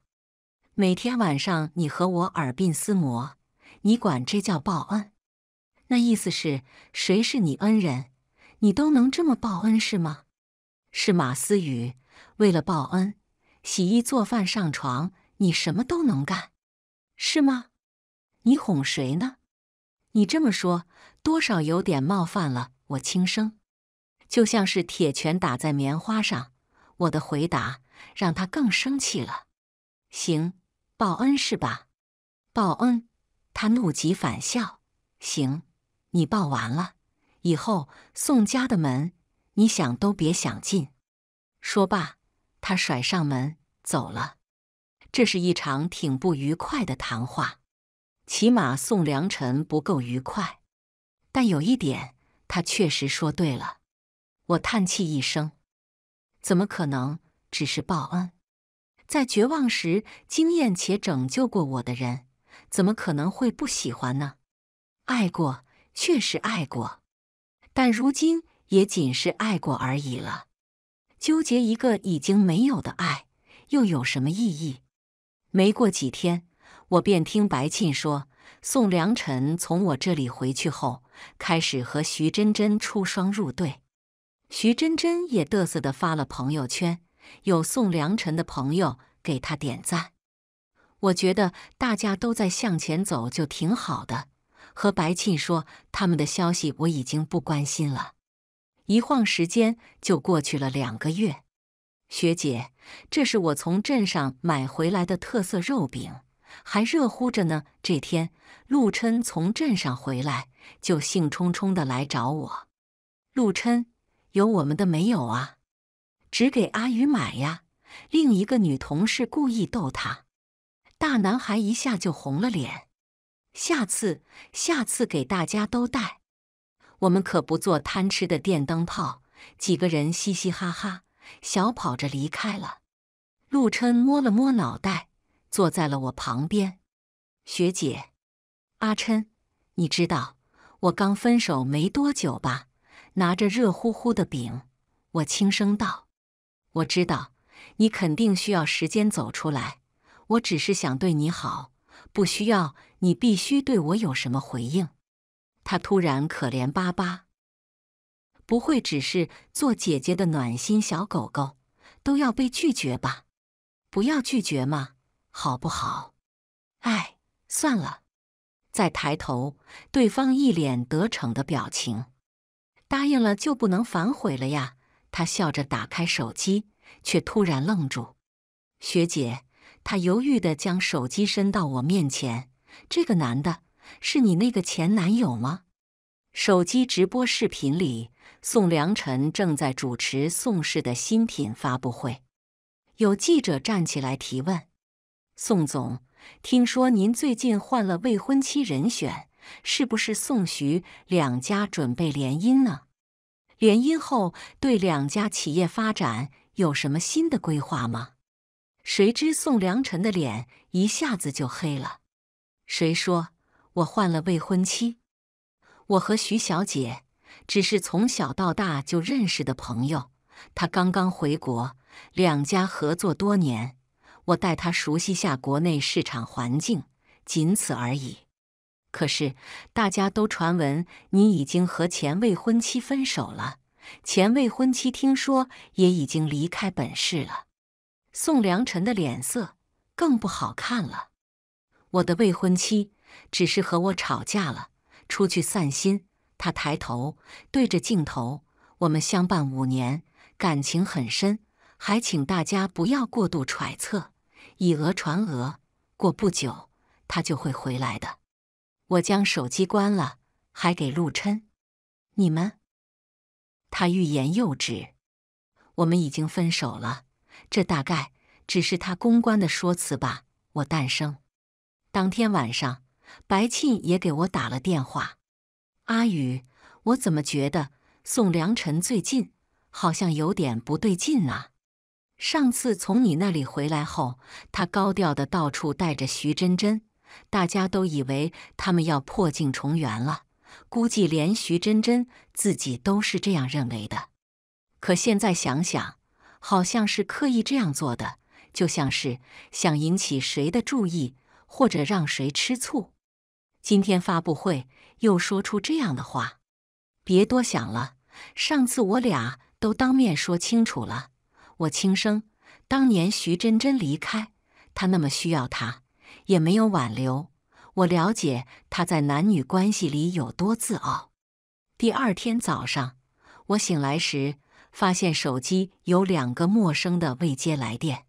每天晚上，你和我耳鬓厮磨。你管这叫报恩？那意思是，谁是你恩人，你都能这么报恩是吗？是马思雨为了报恩，洗衣做饭上床，你什么都能干，是吗？你哄谁呢？你这么说，多少有点冒犯了我。轻声，就像是铁拳打在棉花上。我的回答让他更生气了。行，报恩是吧？报恩。他怒极反笑：“行，你报完了，以后宋家的门你想都别想进。”说罢，他甩上门走了。这是一场挺不愉快的谈话，起码宋良辰不够愉快。但有一点，他确实说对了。我叹气一声：“怎么可能？只是报恩，在绝望时惊艳且拯救过我的人。”怎么可能会不喜欢呢？爱过，确实爱过，但如今也仅是爱过而已了。纠结一个已经没有的爱，又有什么意义？没过几天，我便听白沁说，宋良辰从我这里回去后，开始和徐真真出双入对。徐真真也嘚瑟地发了朋友圈，有宋良辰的朋友给他点赞。我觉得大家都在向前走就挺好的。和白沁说他们的消息我已经不关心了。一晃时间就过去了两个月。学姐，这是我从镇上买回来的特色肉饼，还热乎着呢。这天，陆琛从镇上回来，就兴冲冲的来找我。陆琛，有我们的没有啊？只给阿宇买呀。另一个女同事故意逗他。大男孩一下就红了脸，下次下次给大家都带，我们可不做贪吃的电灯泡。几个人嘻嘻哈哈，小跑着离开了。陆琛摸了摸脑袋，坐在了我旁边。学姐，阿琛，你知道我刚分手没多久吧？拿着热乎乎的饼，我轻声道：“我知道，你肯定需要时间走出来。”我只是想对你好，不需要你必须对我有什么回应。他突然可怜巴巴，不会只是做姐姐的暖心小狗狗都要被拒绝吧？不要拒绝嘛，好不好？哎，算了。再抬头，对方一脸得逞的表情。答应了就不能反悔了呀？他笑着打开手机，却突然愣住。学姐。他犹豫地将手机伸到我面前：“这个男的是你那个前男友吗？”手机直播视频里，宋良辰正在主持宋氏的新品发布会。有记者站起来提问：“宋总，听说您最近换了未婚妻人选，是不是宋徐两家准备联姻呢？联姻后对两家企业发展有什么新的规划吗？”谁知宋良辰的脸一下子就黑了。谁说我换了未婚妻？我和徐小姐只是从小到大就认识的朋友。她刚刚回国，两家合作多年，我带她熟悉下国内市场环境，仅此而已。可是大家都传闻你已经和前未婚妻分手了，前未婚妻听说也已经离开本市了。宋良辰的脸色更不好看了。我的未婚妻只是和我吵架了，出去散心。他抬头对着镜头：“我们相伴五年，感情很深，还请大家不要过度揣测，以讹传讹。过不久，他就会回来的。”我将手机关了，还给陆琛。你们？他欲言又止。我们已经分手了。这大概只是他公关的说辞吧。我诞生当天晚上，白沁也给我打了电话。阿宇，我怎么觉得宋良辰最近好像有点不对劲啊？上次从你那里回来后，他高调的到处带着徐真真，大家都以为他们要破镜重圆了，估计连徐真真自己都是这样认为的。可现在想想。好像是刻意这样做的，就像是想引起谁的注意，或者让谁吃醋。今天发布会又说出这样的话，别多想了。上次我俩都当面说清楚了。我轻声，当年徐真真离开他，那么需要他，也没有挽留。我了解他在男女关系里有多自傲。第二天早上，我醒来时。发现手机有两个陌生的未接来电，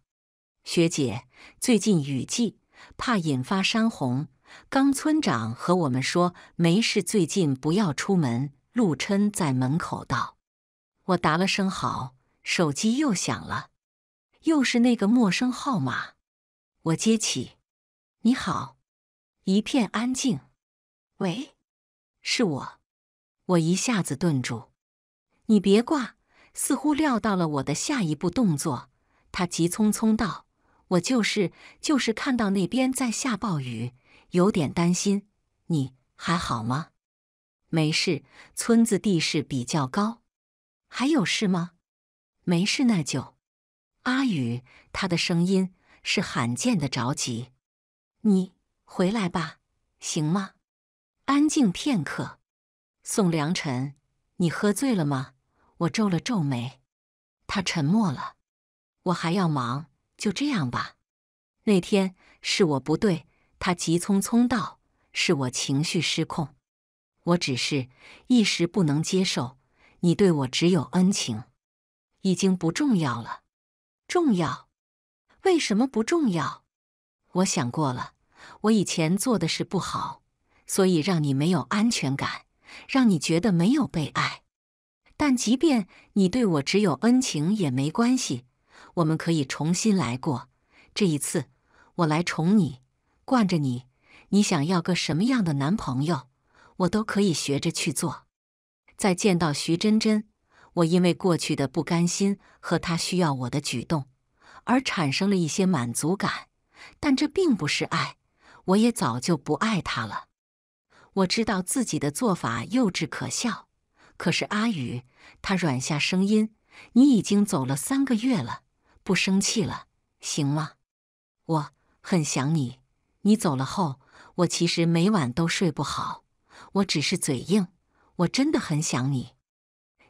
学姐，最近雨季，怕引发山洪。刚村长和我们说没事，最近不要出门。陆琛在门口道：“我答了声好，手机又响了，又是那个陌生号码，我接起，你好，一片安静，喂，是我，我一下子顿住，你别挂。”似乎料到了我的下一步动作，他急匆匆道：“我就是就是看到那边在下暴雨，有点担心。你还好吗？没事，村子地势比较高。还有事吗？没事，那就……阿雨，他的声音是罕见的着急。你回来吧，行吗？安静片刻。宋良辰，你喝醉了吗？”我皱了皱眉，他沉默了。我还要忙，就这样吧。那天是我不对，他急匆匆道：“是我情绪失控，我只是一时不能接受你对我只有恩情，已经不重要了。重要？为什么不重要？我想过了，我以前做的事不好，所以让你没有安全感，让你觉得没有被爱。”但即便你对我只有恩情也没关系，我们可以重新来过。这一次，我来宠你，惯着你。你想要个什么样的男朋友，我都可以学着去做。在见到徐真真，我因为过去的不甘心和她需要我的举动，而产生了一些满足感。但这并不是爱，我也早就不爱她了。我知道自己的做法幼稚可笑。可是阿宇，他软下声音：“你已经走了三个月了，不生气了，行吗？我很想你。你走了后，我其实每晚都睡不好。我只是嘴硬，我真的很想你。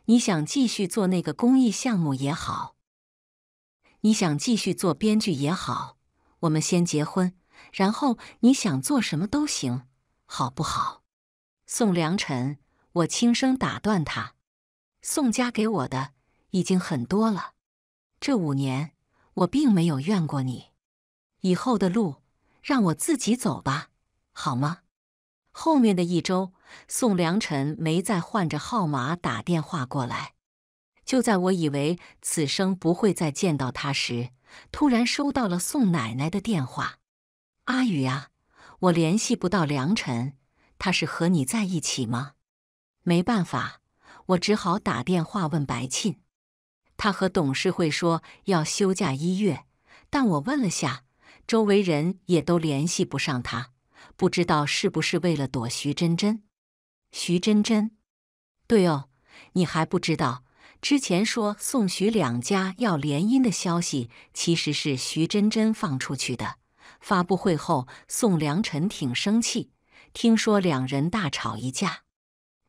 你想继续做那个公益项目也好，你想继续做编剧也好，我们先结婚，然后你想做什么都行，好不好？”宋良辰。我轻声打断他：“宋家给我的已经很多了，这五年我并没有怨过你。以后的路让我自己走吧，好吗？”后面的一周，宋良辰没再换着号码打电话过来。就在我以为此生不会再见到他时，突然收到了宋奶奶的电话：“阿宇啊，我联系不到良辰，他是和你在一起吗？”没办法，我只好打电话问白沁，他和董事会说要休假一月，但我问了下，周围人也都联系不上他，不知道是不是为了躲徐真真。徐真真，对哦，你还不知道，之前说宋徐两家要联姻的消息，其实是徐真真放出去的。发布会后，宋良辰挺生气，听说两人大吵一架。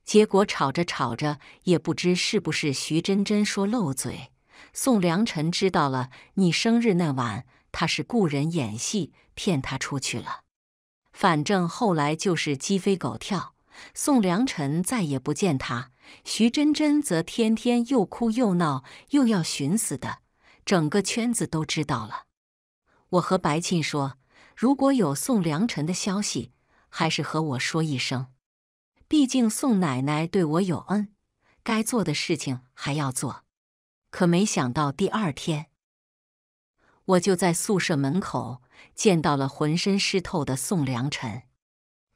结果吵着吵着，也不知是不是徐真真说漏嘴，宋良辰知道了你生日那晚，他是雇人演戏骗他出去了。反正后来就是鸡飞狗跳，宋良辰再也不见他，徐真真则天天又哭又闹，又要寻死的。整个圈子都知道了。我和白沁说，如果有宋良辰的消息，还是和我说一声。毕竟宋奶奶对我有恩，该做的事情还要做。可没想到第二天，我就在宿舍门口见到了浑身湿透的宋良辰，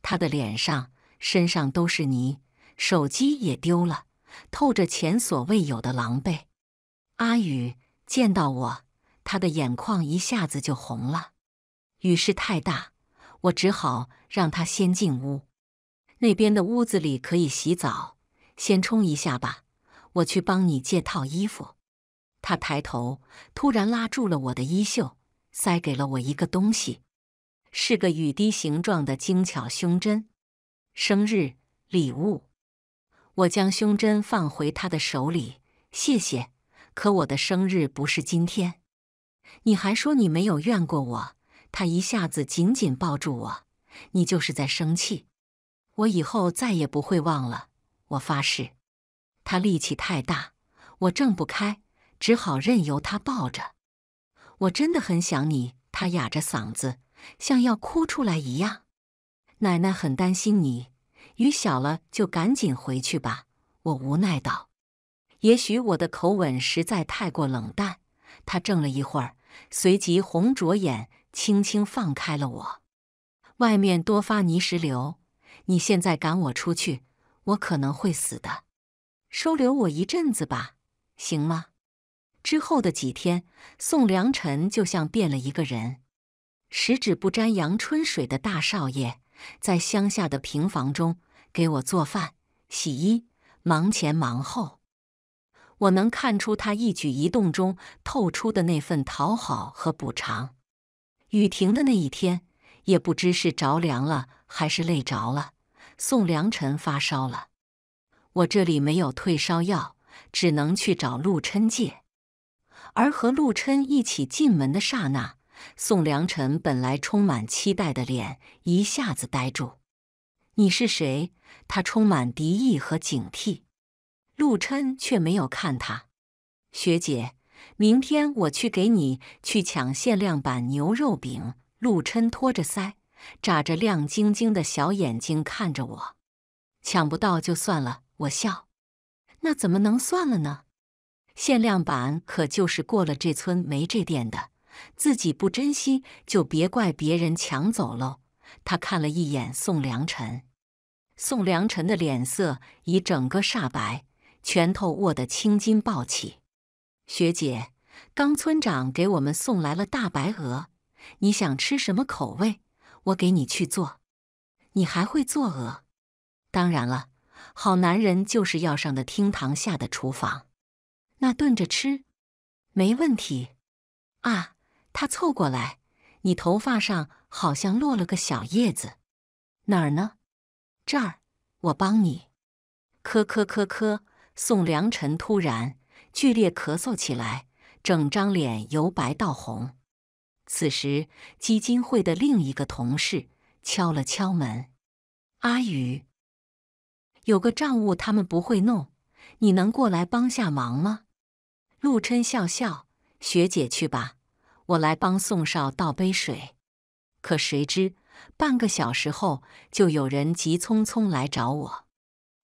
他的脸上、身上都是泥，手机也丢了，透着前所未有的狼狈。阿宇见到我，他的眼眶一下子就红了。雨势太大，我只好让他先进屋。那边的屋子里可以洗澡，先冲一下吧。我去帮你借套衣服。他抬头，突然拉住了我的衣袖，塞给了我一个东西，是个雨滴形状的精巧胸针，生日礼物。我将胸针放回他的手里，谢谢。可我的生日不是今天。你还说你没有怨过我。他一下子紧紧抱住我，你就是在生气。我以后再也不会忘了，我发誓。他力气太大，我挣不开，只好任由他抱着。我真的很想你。他哑着嗓子，像要哭出来一样。奶奶很担心你，雨小了就赶紧回去吧。我无奈道。也许我的口吻实在太过冷淡，他怔了一会儿，随即红着眼，轻轻放开了我。外面多发泥石流。你现在赶我出去，我可能会死的。收留我一阵子吧，行吗？之后的几天，宋良辰就像变了一个人，十指不沾阳春水的大少爷，在乡下的平房中给我做饭、洗衣，忙前忙后。我能看出他一举一动中透出的那份讨好和补偿。雨停的那一天。也不知是着凉了还是累着了，宋良辰发烧了。我这里没有退烧药，只能去找陆琛借。而和陆琛一起进门的刹那，宋良辰本来充满期待的脸一下子呆住。“你是谁？”他充满敌意和警惕。陆琛却没有看他。学姐，明天我去给你去抢限量版牛肉饼。陆琛托着腮，眨着亮晶晶的小眼睛看着我，抢不到就算了。我笑，那怎么能算了呢？限量版可就是过了这村没这店的，自己不珍惜就别怪别人抢走喽。他看了一眼宋良辰，宋良辰的脸色已整个煞白，拳头握得青筋暴起。学姐，刚村长给我们送来了大白鹅。你想吃什么口味？我给你去做。你还会做鹅？当然了，好男人就是要上的厅堂，下的厨房。那炖着吃没问题啊。他凑过来，你头发上好像落了个小叶子，哪儿呢？这儿，我帮你。咳咳咳咳！宋良辰突然剧烈咳嗽起来，整张脸由白到红。此时，基金会的另一个同事敲了敲门：“阿宇，有个账务他们不会弄，你能过来帮下忙吗？”陆琛笑笑：“学姐去吧，我来帮宋少倒杯水。”可谁知，半个小时后就有人急匆匆来找我：“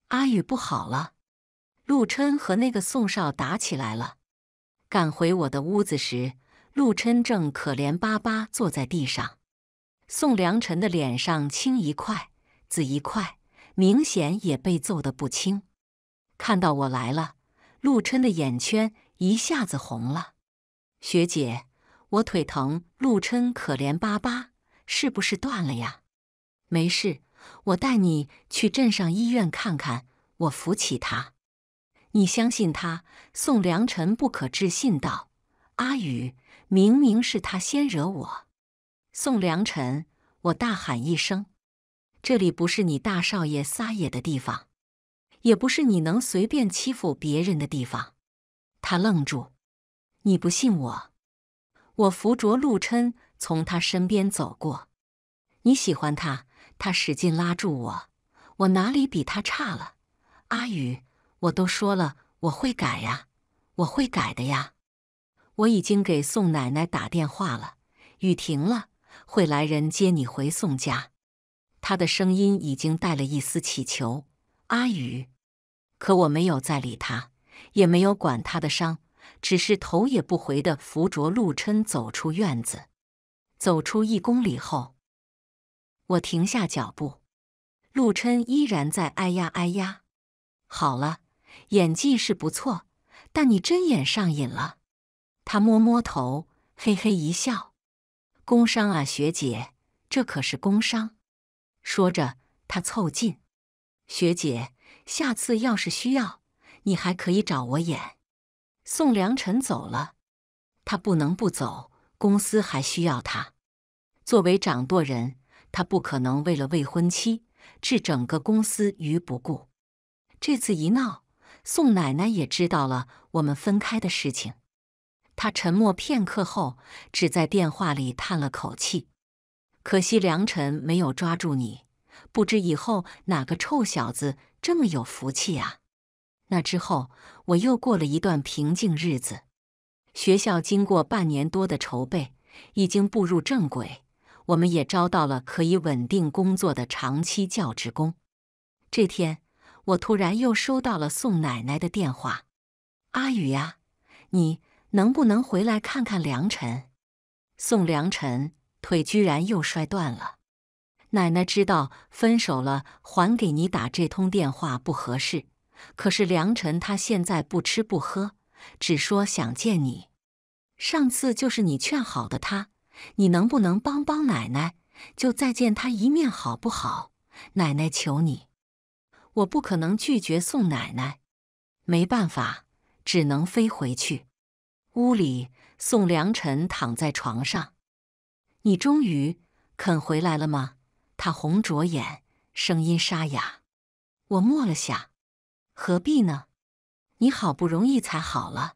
阿宇，不好了，陆琛和那个宋少打起来了。”赶回我的屋子时。陆琛正可怜巴巴坐在地上，宋良辰的脸上青一块紫一块，明显也被揍得不轻。看到我来了，陆琛的眼圈一下子红了。学姐，我腿疼。陆琛可怜巴巴：“是不是断了呀？”“没事，我带你去镇上医院看看。”“我扶起他，你相信他？”宋良辰不可置信道。阿宇，明明是他先惹我，宋良辰！我大喊一声：“这里不是你大少爷撒野的地方，也不是你能随便欺负别人的地方。”他愣住：“你不信我？”我扶着陆琛从他身边走过。你喜欢他？他使劲拉住我。我哪里比他差了？阿宇，我都说了，我会改呀，我会改的呀。我已经给宋奶奶打电话了，雨停了，会来人接你回宋家。他的声音已经带了一丝乞求，阿雨。可我没有再理他，也没有管他的伤，只是头也不回的扶着陆琛走出院子。走出一公里后，我停下脚步，陆琛依然在哎呀哎呀。好了，演技是不错，但你真演上瘾了。他摸摸头，嘿嘿一笑：“工伤啊，学姐，这可是工伤。”说着，他凑近：“学姐，下次要是需要，你还可以找我演。”宋良辰走了，他不能不走，公司还需要他。作为掌舵人，他不可能为了未婚妻置整个公司于不顾。这次一闹，宋奶奶也知道了我们分开的事情。他沉默片刻后，只在电话里叹了口气：“可惜良辰没有抓住你，不知以后哪个臭小子这么有福气啊。”那之后，我又过了一段平静日子。学校经过半年多的筹备，已经步入正轨，我们也招到了可以稳定工作的长期教职工。这天，我突然又收到了宋奶奶的电话：“阿宇呀，你……”能不能回来看看良辰？宋良辰腿居然又摔断了。奶奶知道分手了，还给你打这通电话不合适。可是良辰他现在不吃不喝，只说想见你。上次就是你劝好的他，你能不能帮帮奶奶，就再见他一面好不好？奶奶求你，我不可能拒绝宋奶奶。没办法，只能飞回去。屋里，宋良辰躺在床上。你终于肯回来了吗？他红着眼，声音沙哑。我默了下，何必呢？你好不容易才好了。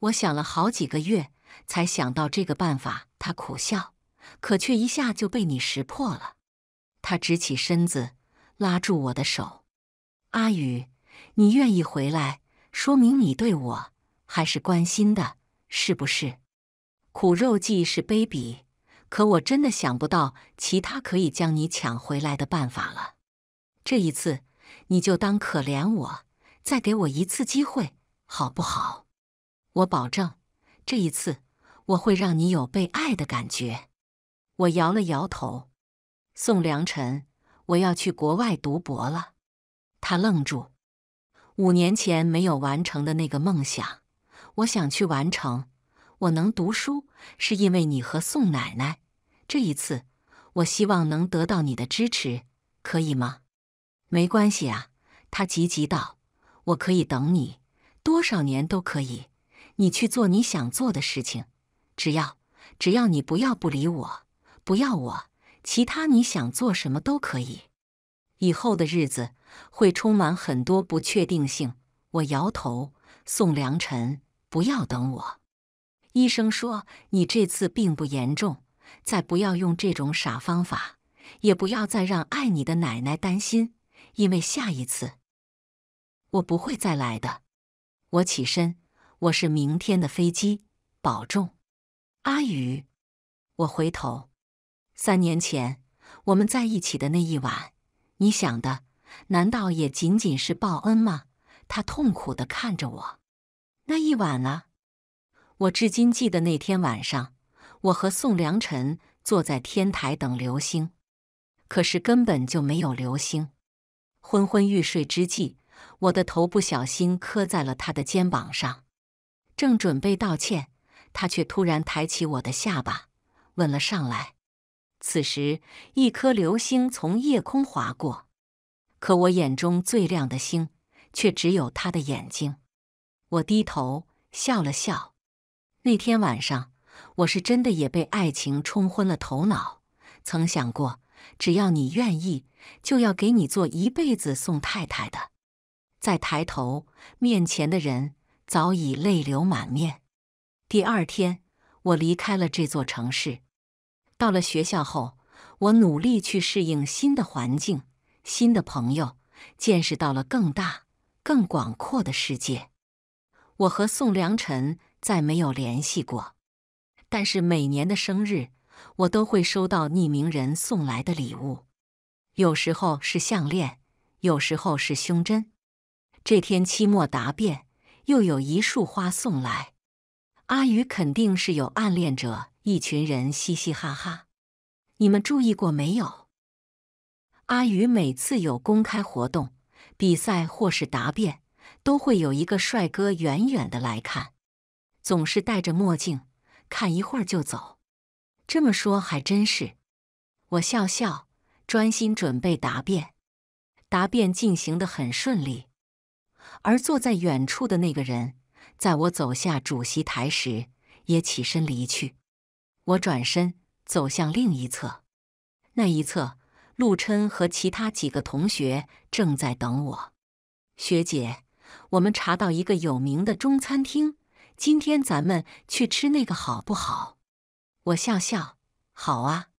我想了好几个月才想到这个办法。他苦笑，可却一下就被你识破了。他直起身子，拉住我的手：“阿宇，你愿意回来，说明你对我。”还是关心的，是不是？苦肉计是卑鄙，可我真的想不到其他可以将你抢回来的办法了。这一次，你就当可怜我，再给我一次机会，好不好？我保证，这一次我会让你有被爱的感觉。我摇了摇头。宋良辰，我要去国外读博了。他愣住，五年前没有完成的那个梦想。我想去完成，我能读书是因为你和宋奶奶。这一次，我希望能得到你的支持，可以吗？没关系啊，他急急道：“我可以等你，多少年都可以。你去做你想做的事情，只要只要你不要不理我，不要我，其他你想做什么都可以。以后的日子会充满很多不确定性。”我摇头，宋良辰。不要等我。医生说你这次并不严重，再不要用这种傻方法，也不要再让爱你的奶奶担心，因为下一次我不会再来的。我起身，我是明天的飞机，保重，阿宇。我回头，三年前我们在一起的那一晚，你想的难道也仅仅是报恩吗？他痛苦的看着我。那一晚了，我至今记得那天晚上，我和宋良辰坐在天台等流星，可是根本就没有流星。昏昏欲睡之际，我的头不小心磕在了他的肩膀上，正准备道歉，他却突然抬起我的下巴，吻了上来。此时，一颗流星从夜空划过，可我眼中最亮的星，却只有他的眼睛。我低头笑了笑。那天晚上，我是真的也被爱情冲昏了头脑，曾想过，只要你愿意，就要给你做一辈子宋太太的。再抬头，面前的人早已泪流满面。第二天，我离开了这座城市。到了学校后，我努力去适应新的环境、新的朋友，见识到了更大、更广阔的世界。我和宋良辰再没有联系过，但是每年的生日，我都会收到匿名人送来的礼物，有时候是项链，有时候是胸针。这天期末答辩，又有一束花送来。阿宇肯定是有暗恋者，一群人嘻嘻哈哈。你们注意过没有？阿宇每次有公开活动、比赛或是答辩。都会有一个帅哥远远的来看，总是戴着墨镜，看一会儿就走。这么说还真是，我笑笑，专心准备答辩。答辩进行的很顺利，而坐在远处的那个人，在我走下主席台时也起身离去。我转身走向另一侧，那一侧，陆琛和其他几个同学正在等我，学姐。我们查到一个有名的中餐厅，今天咱们去吃那个好不好？我笑笑，好啊。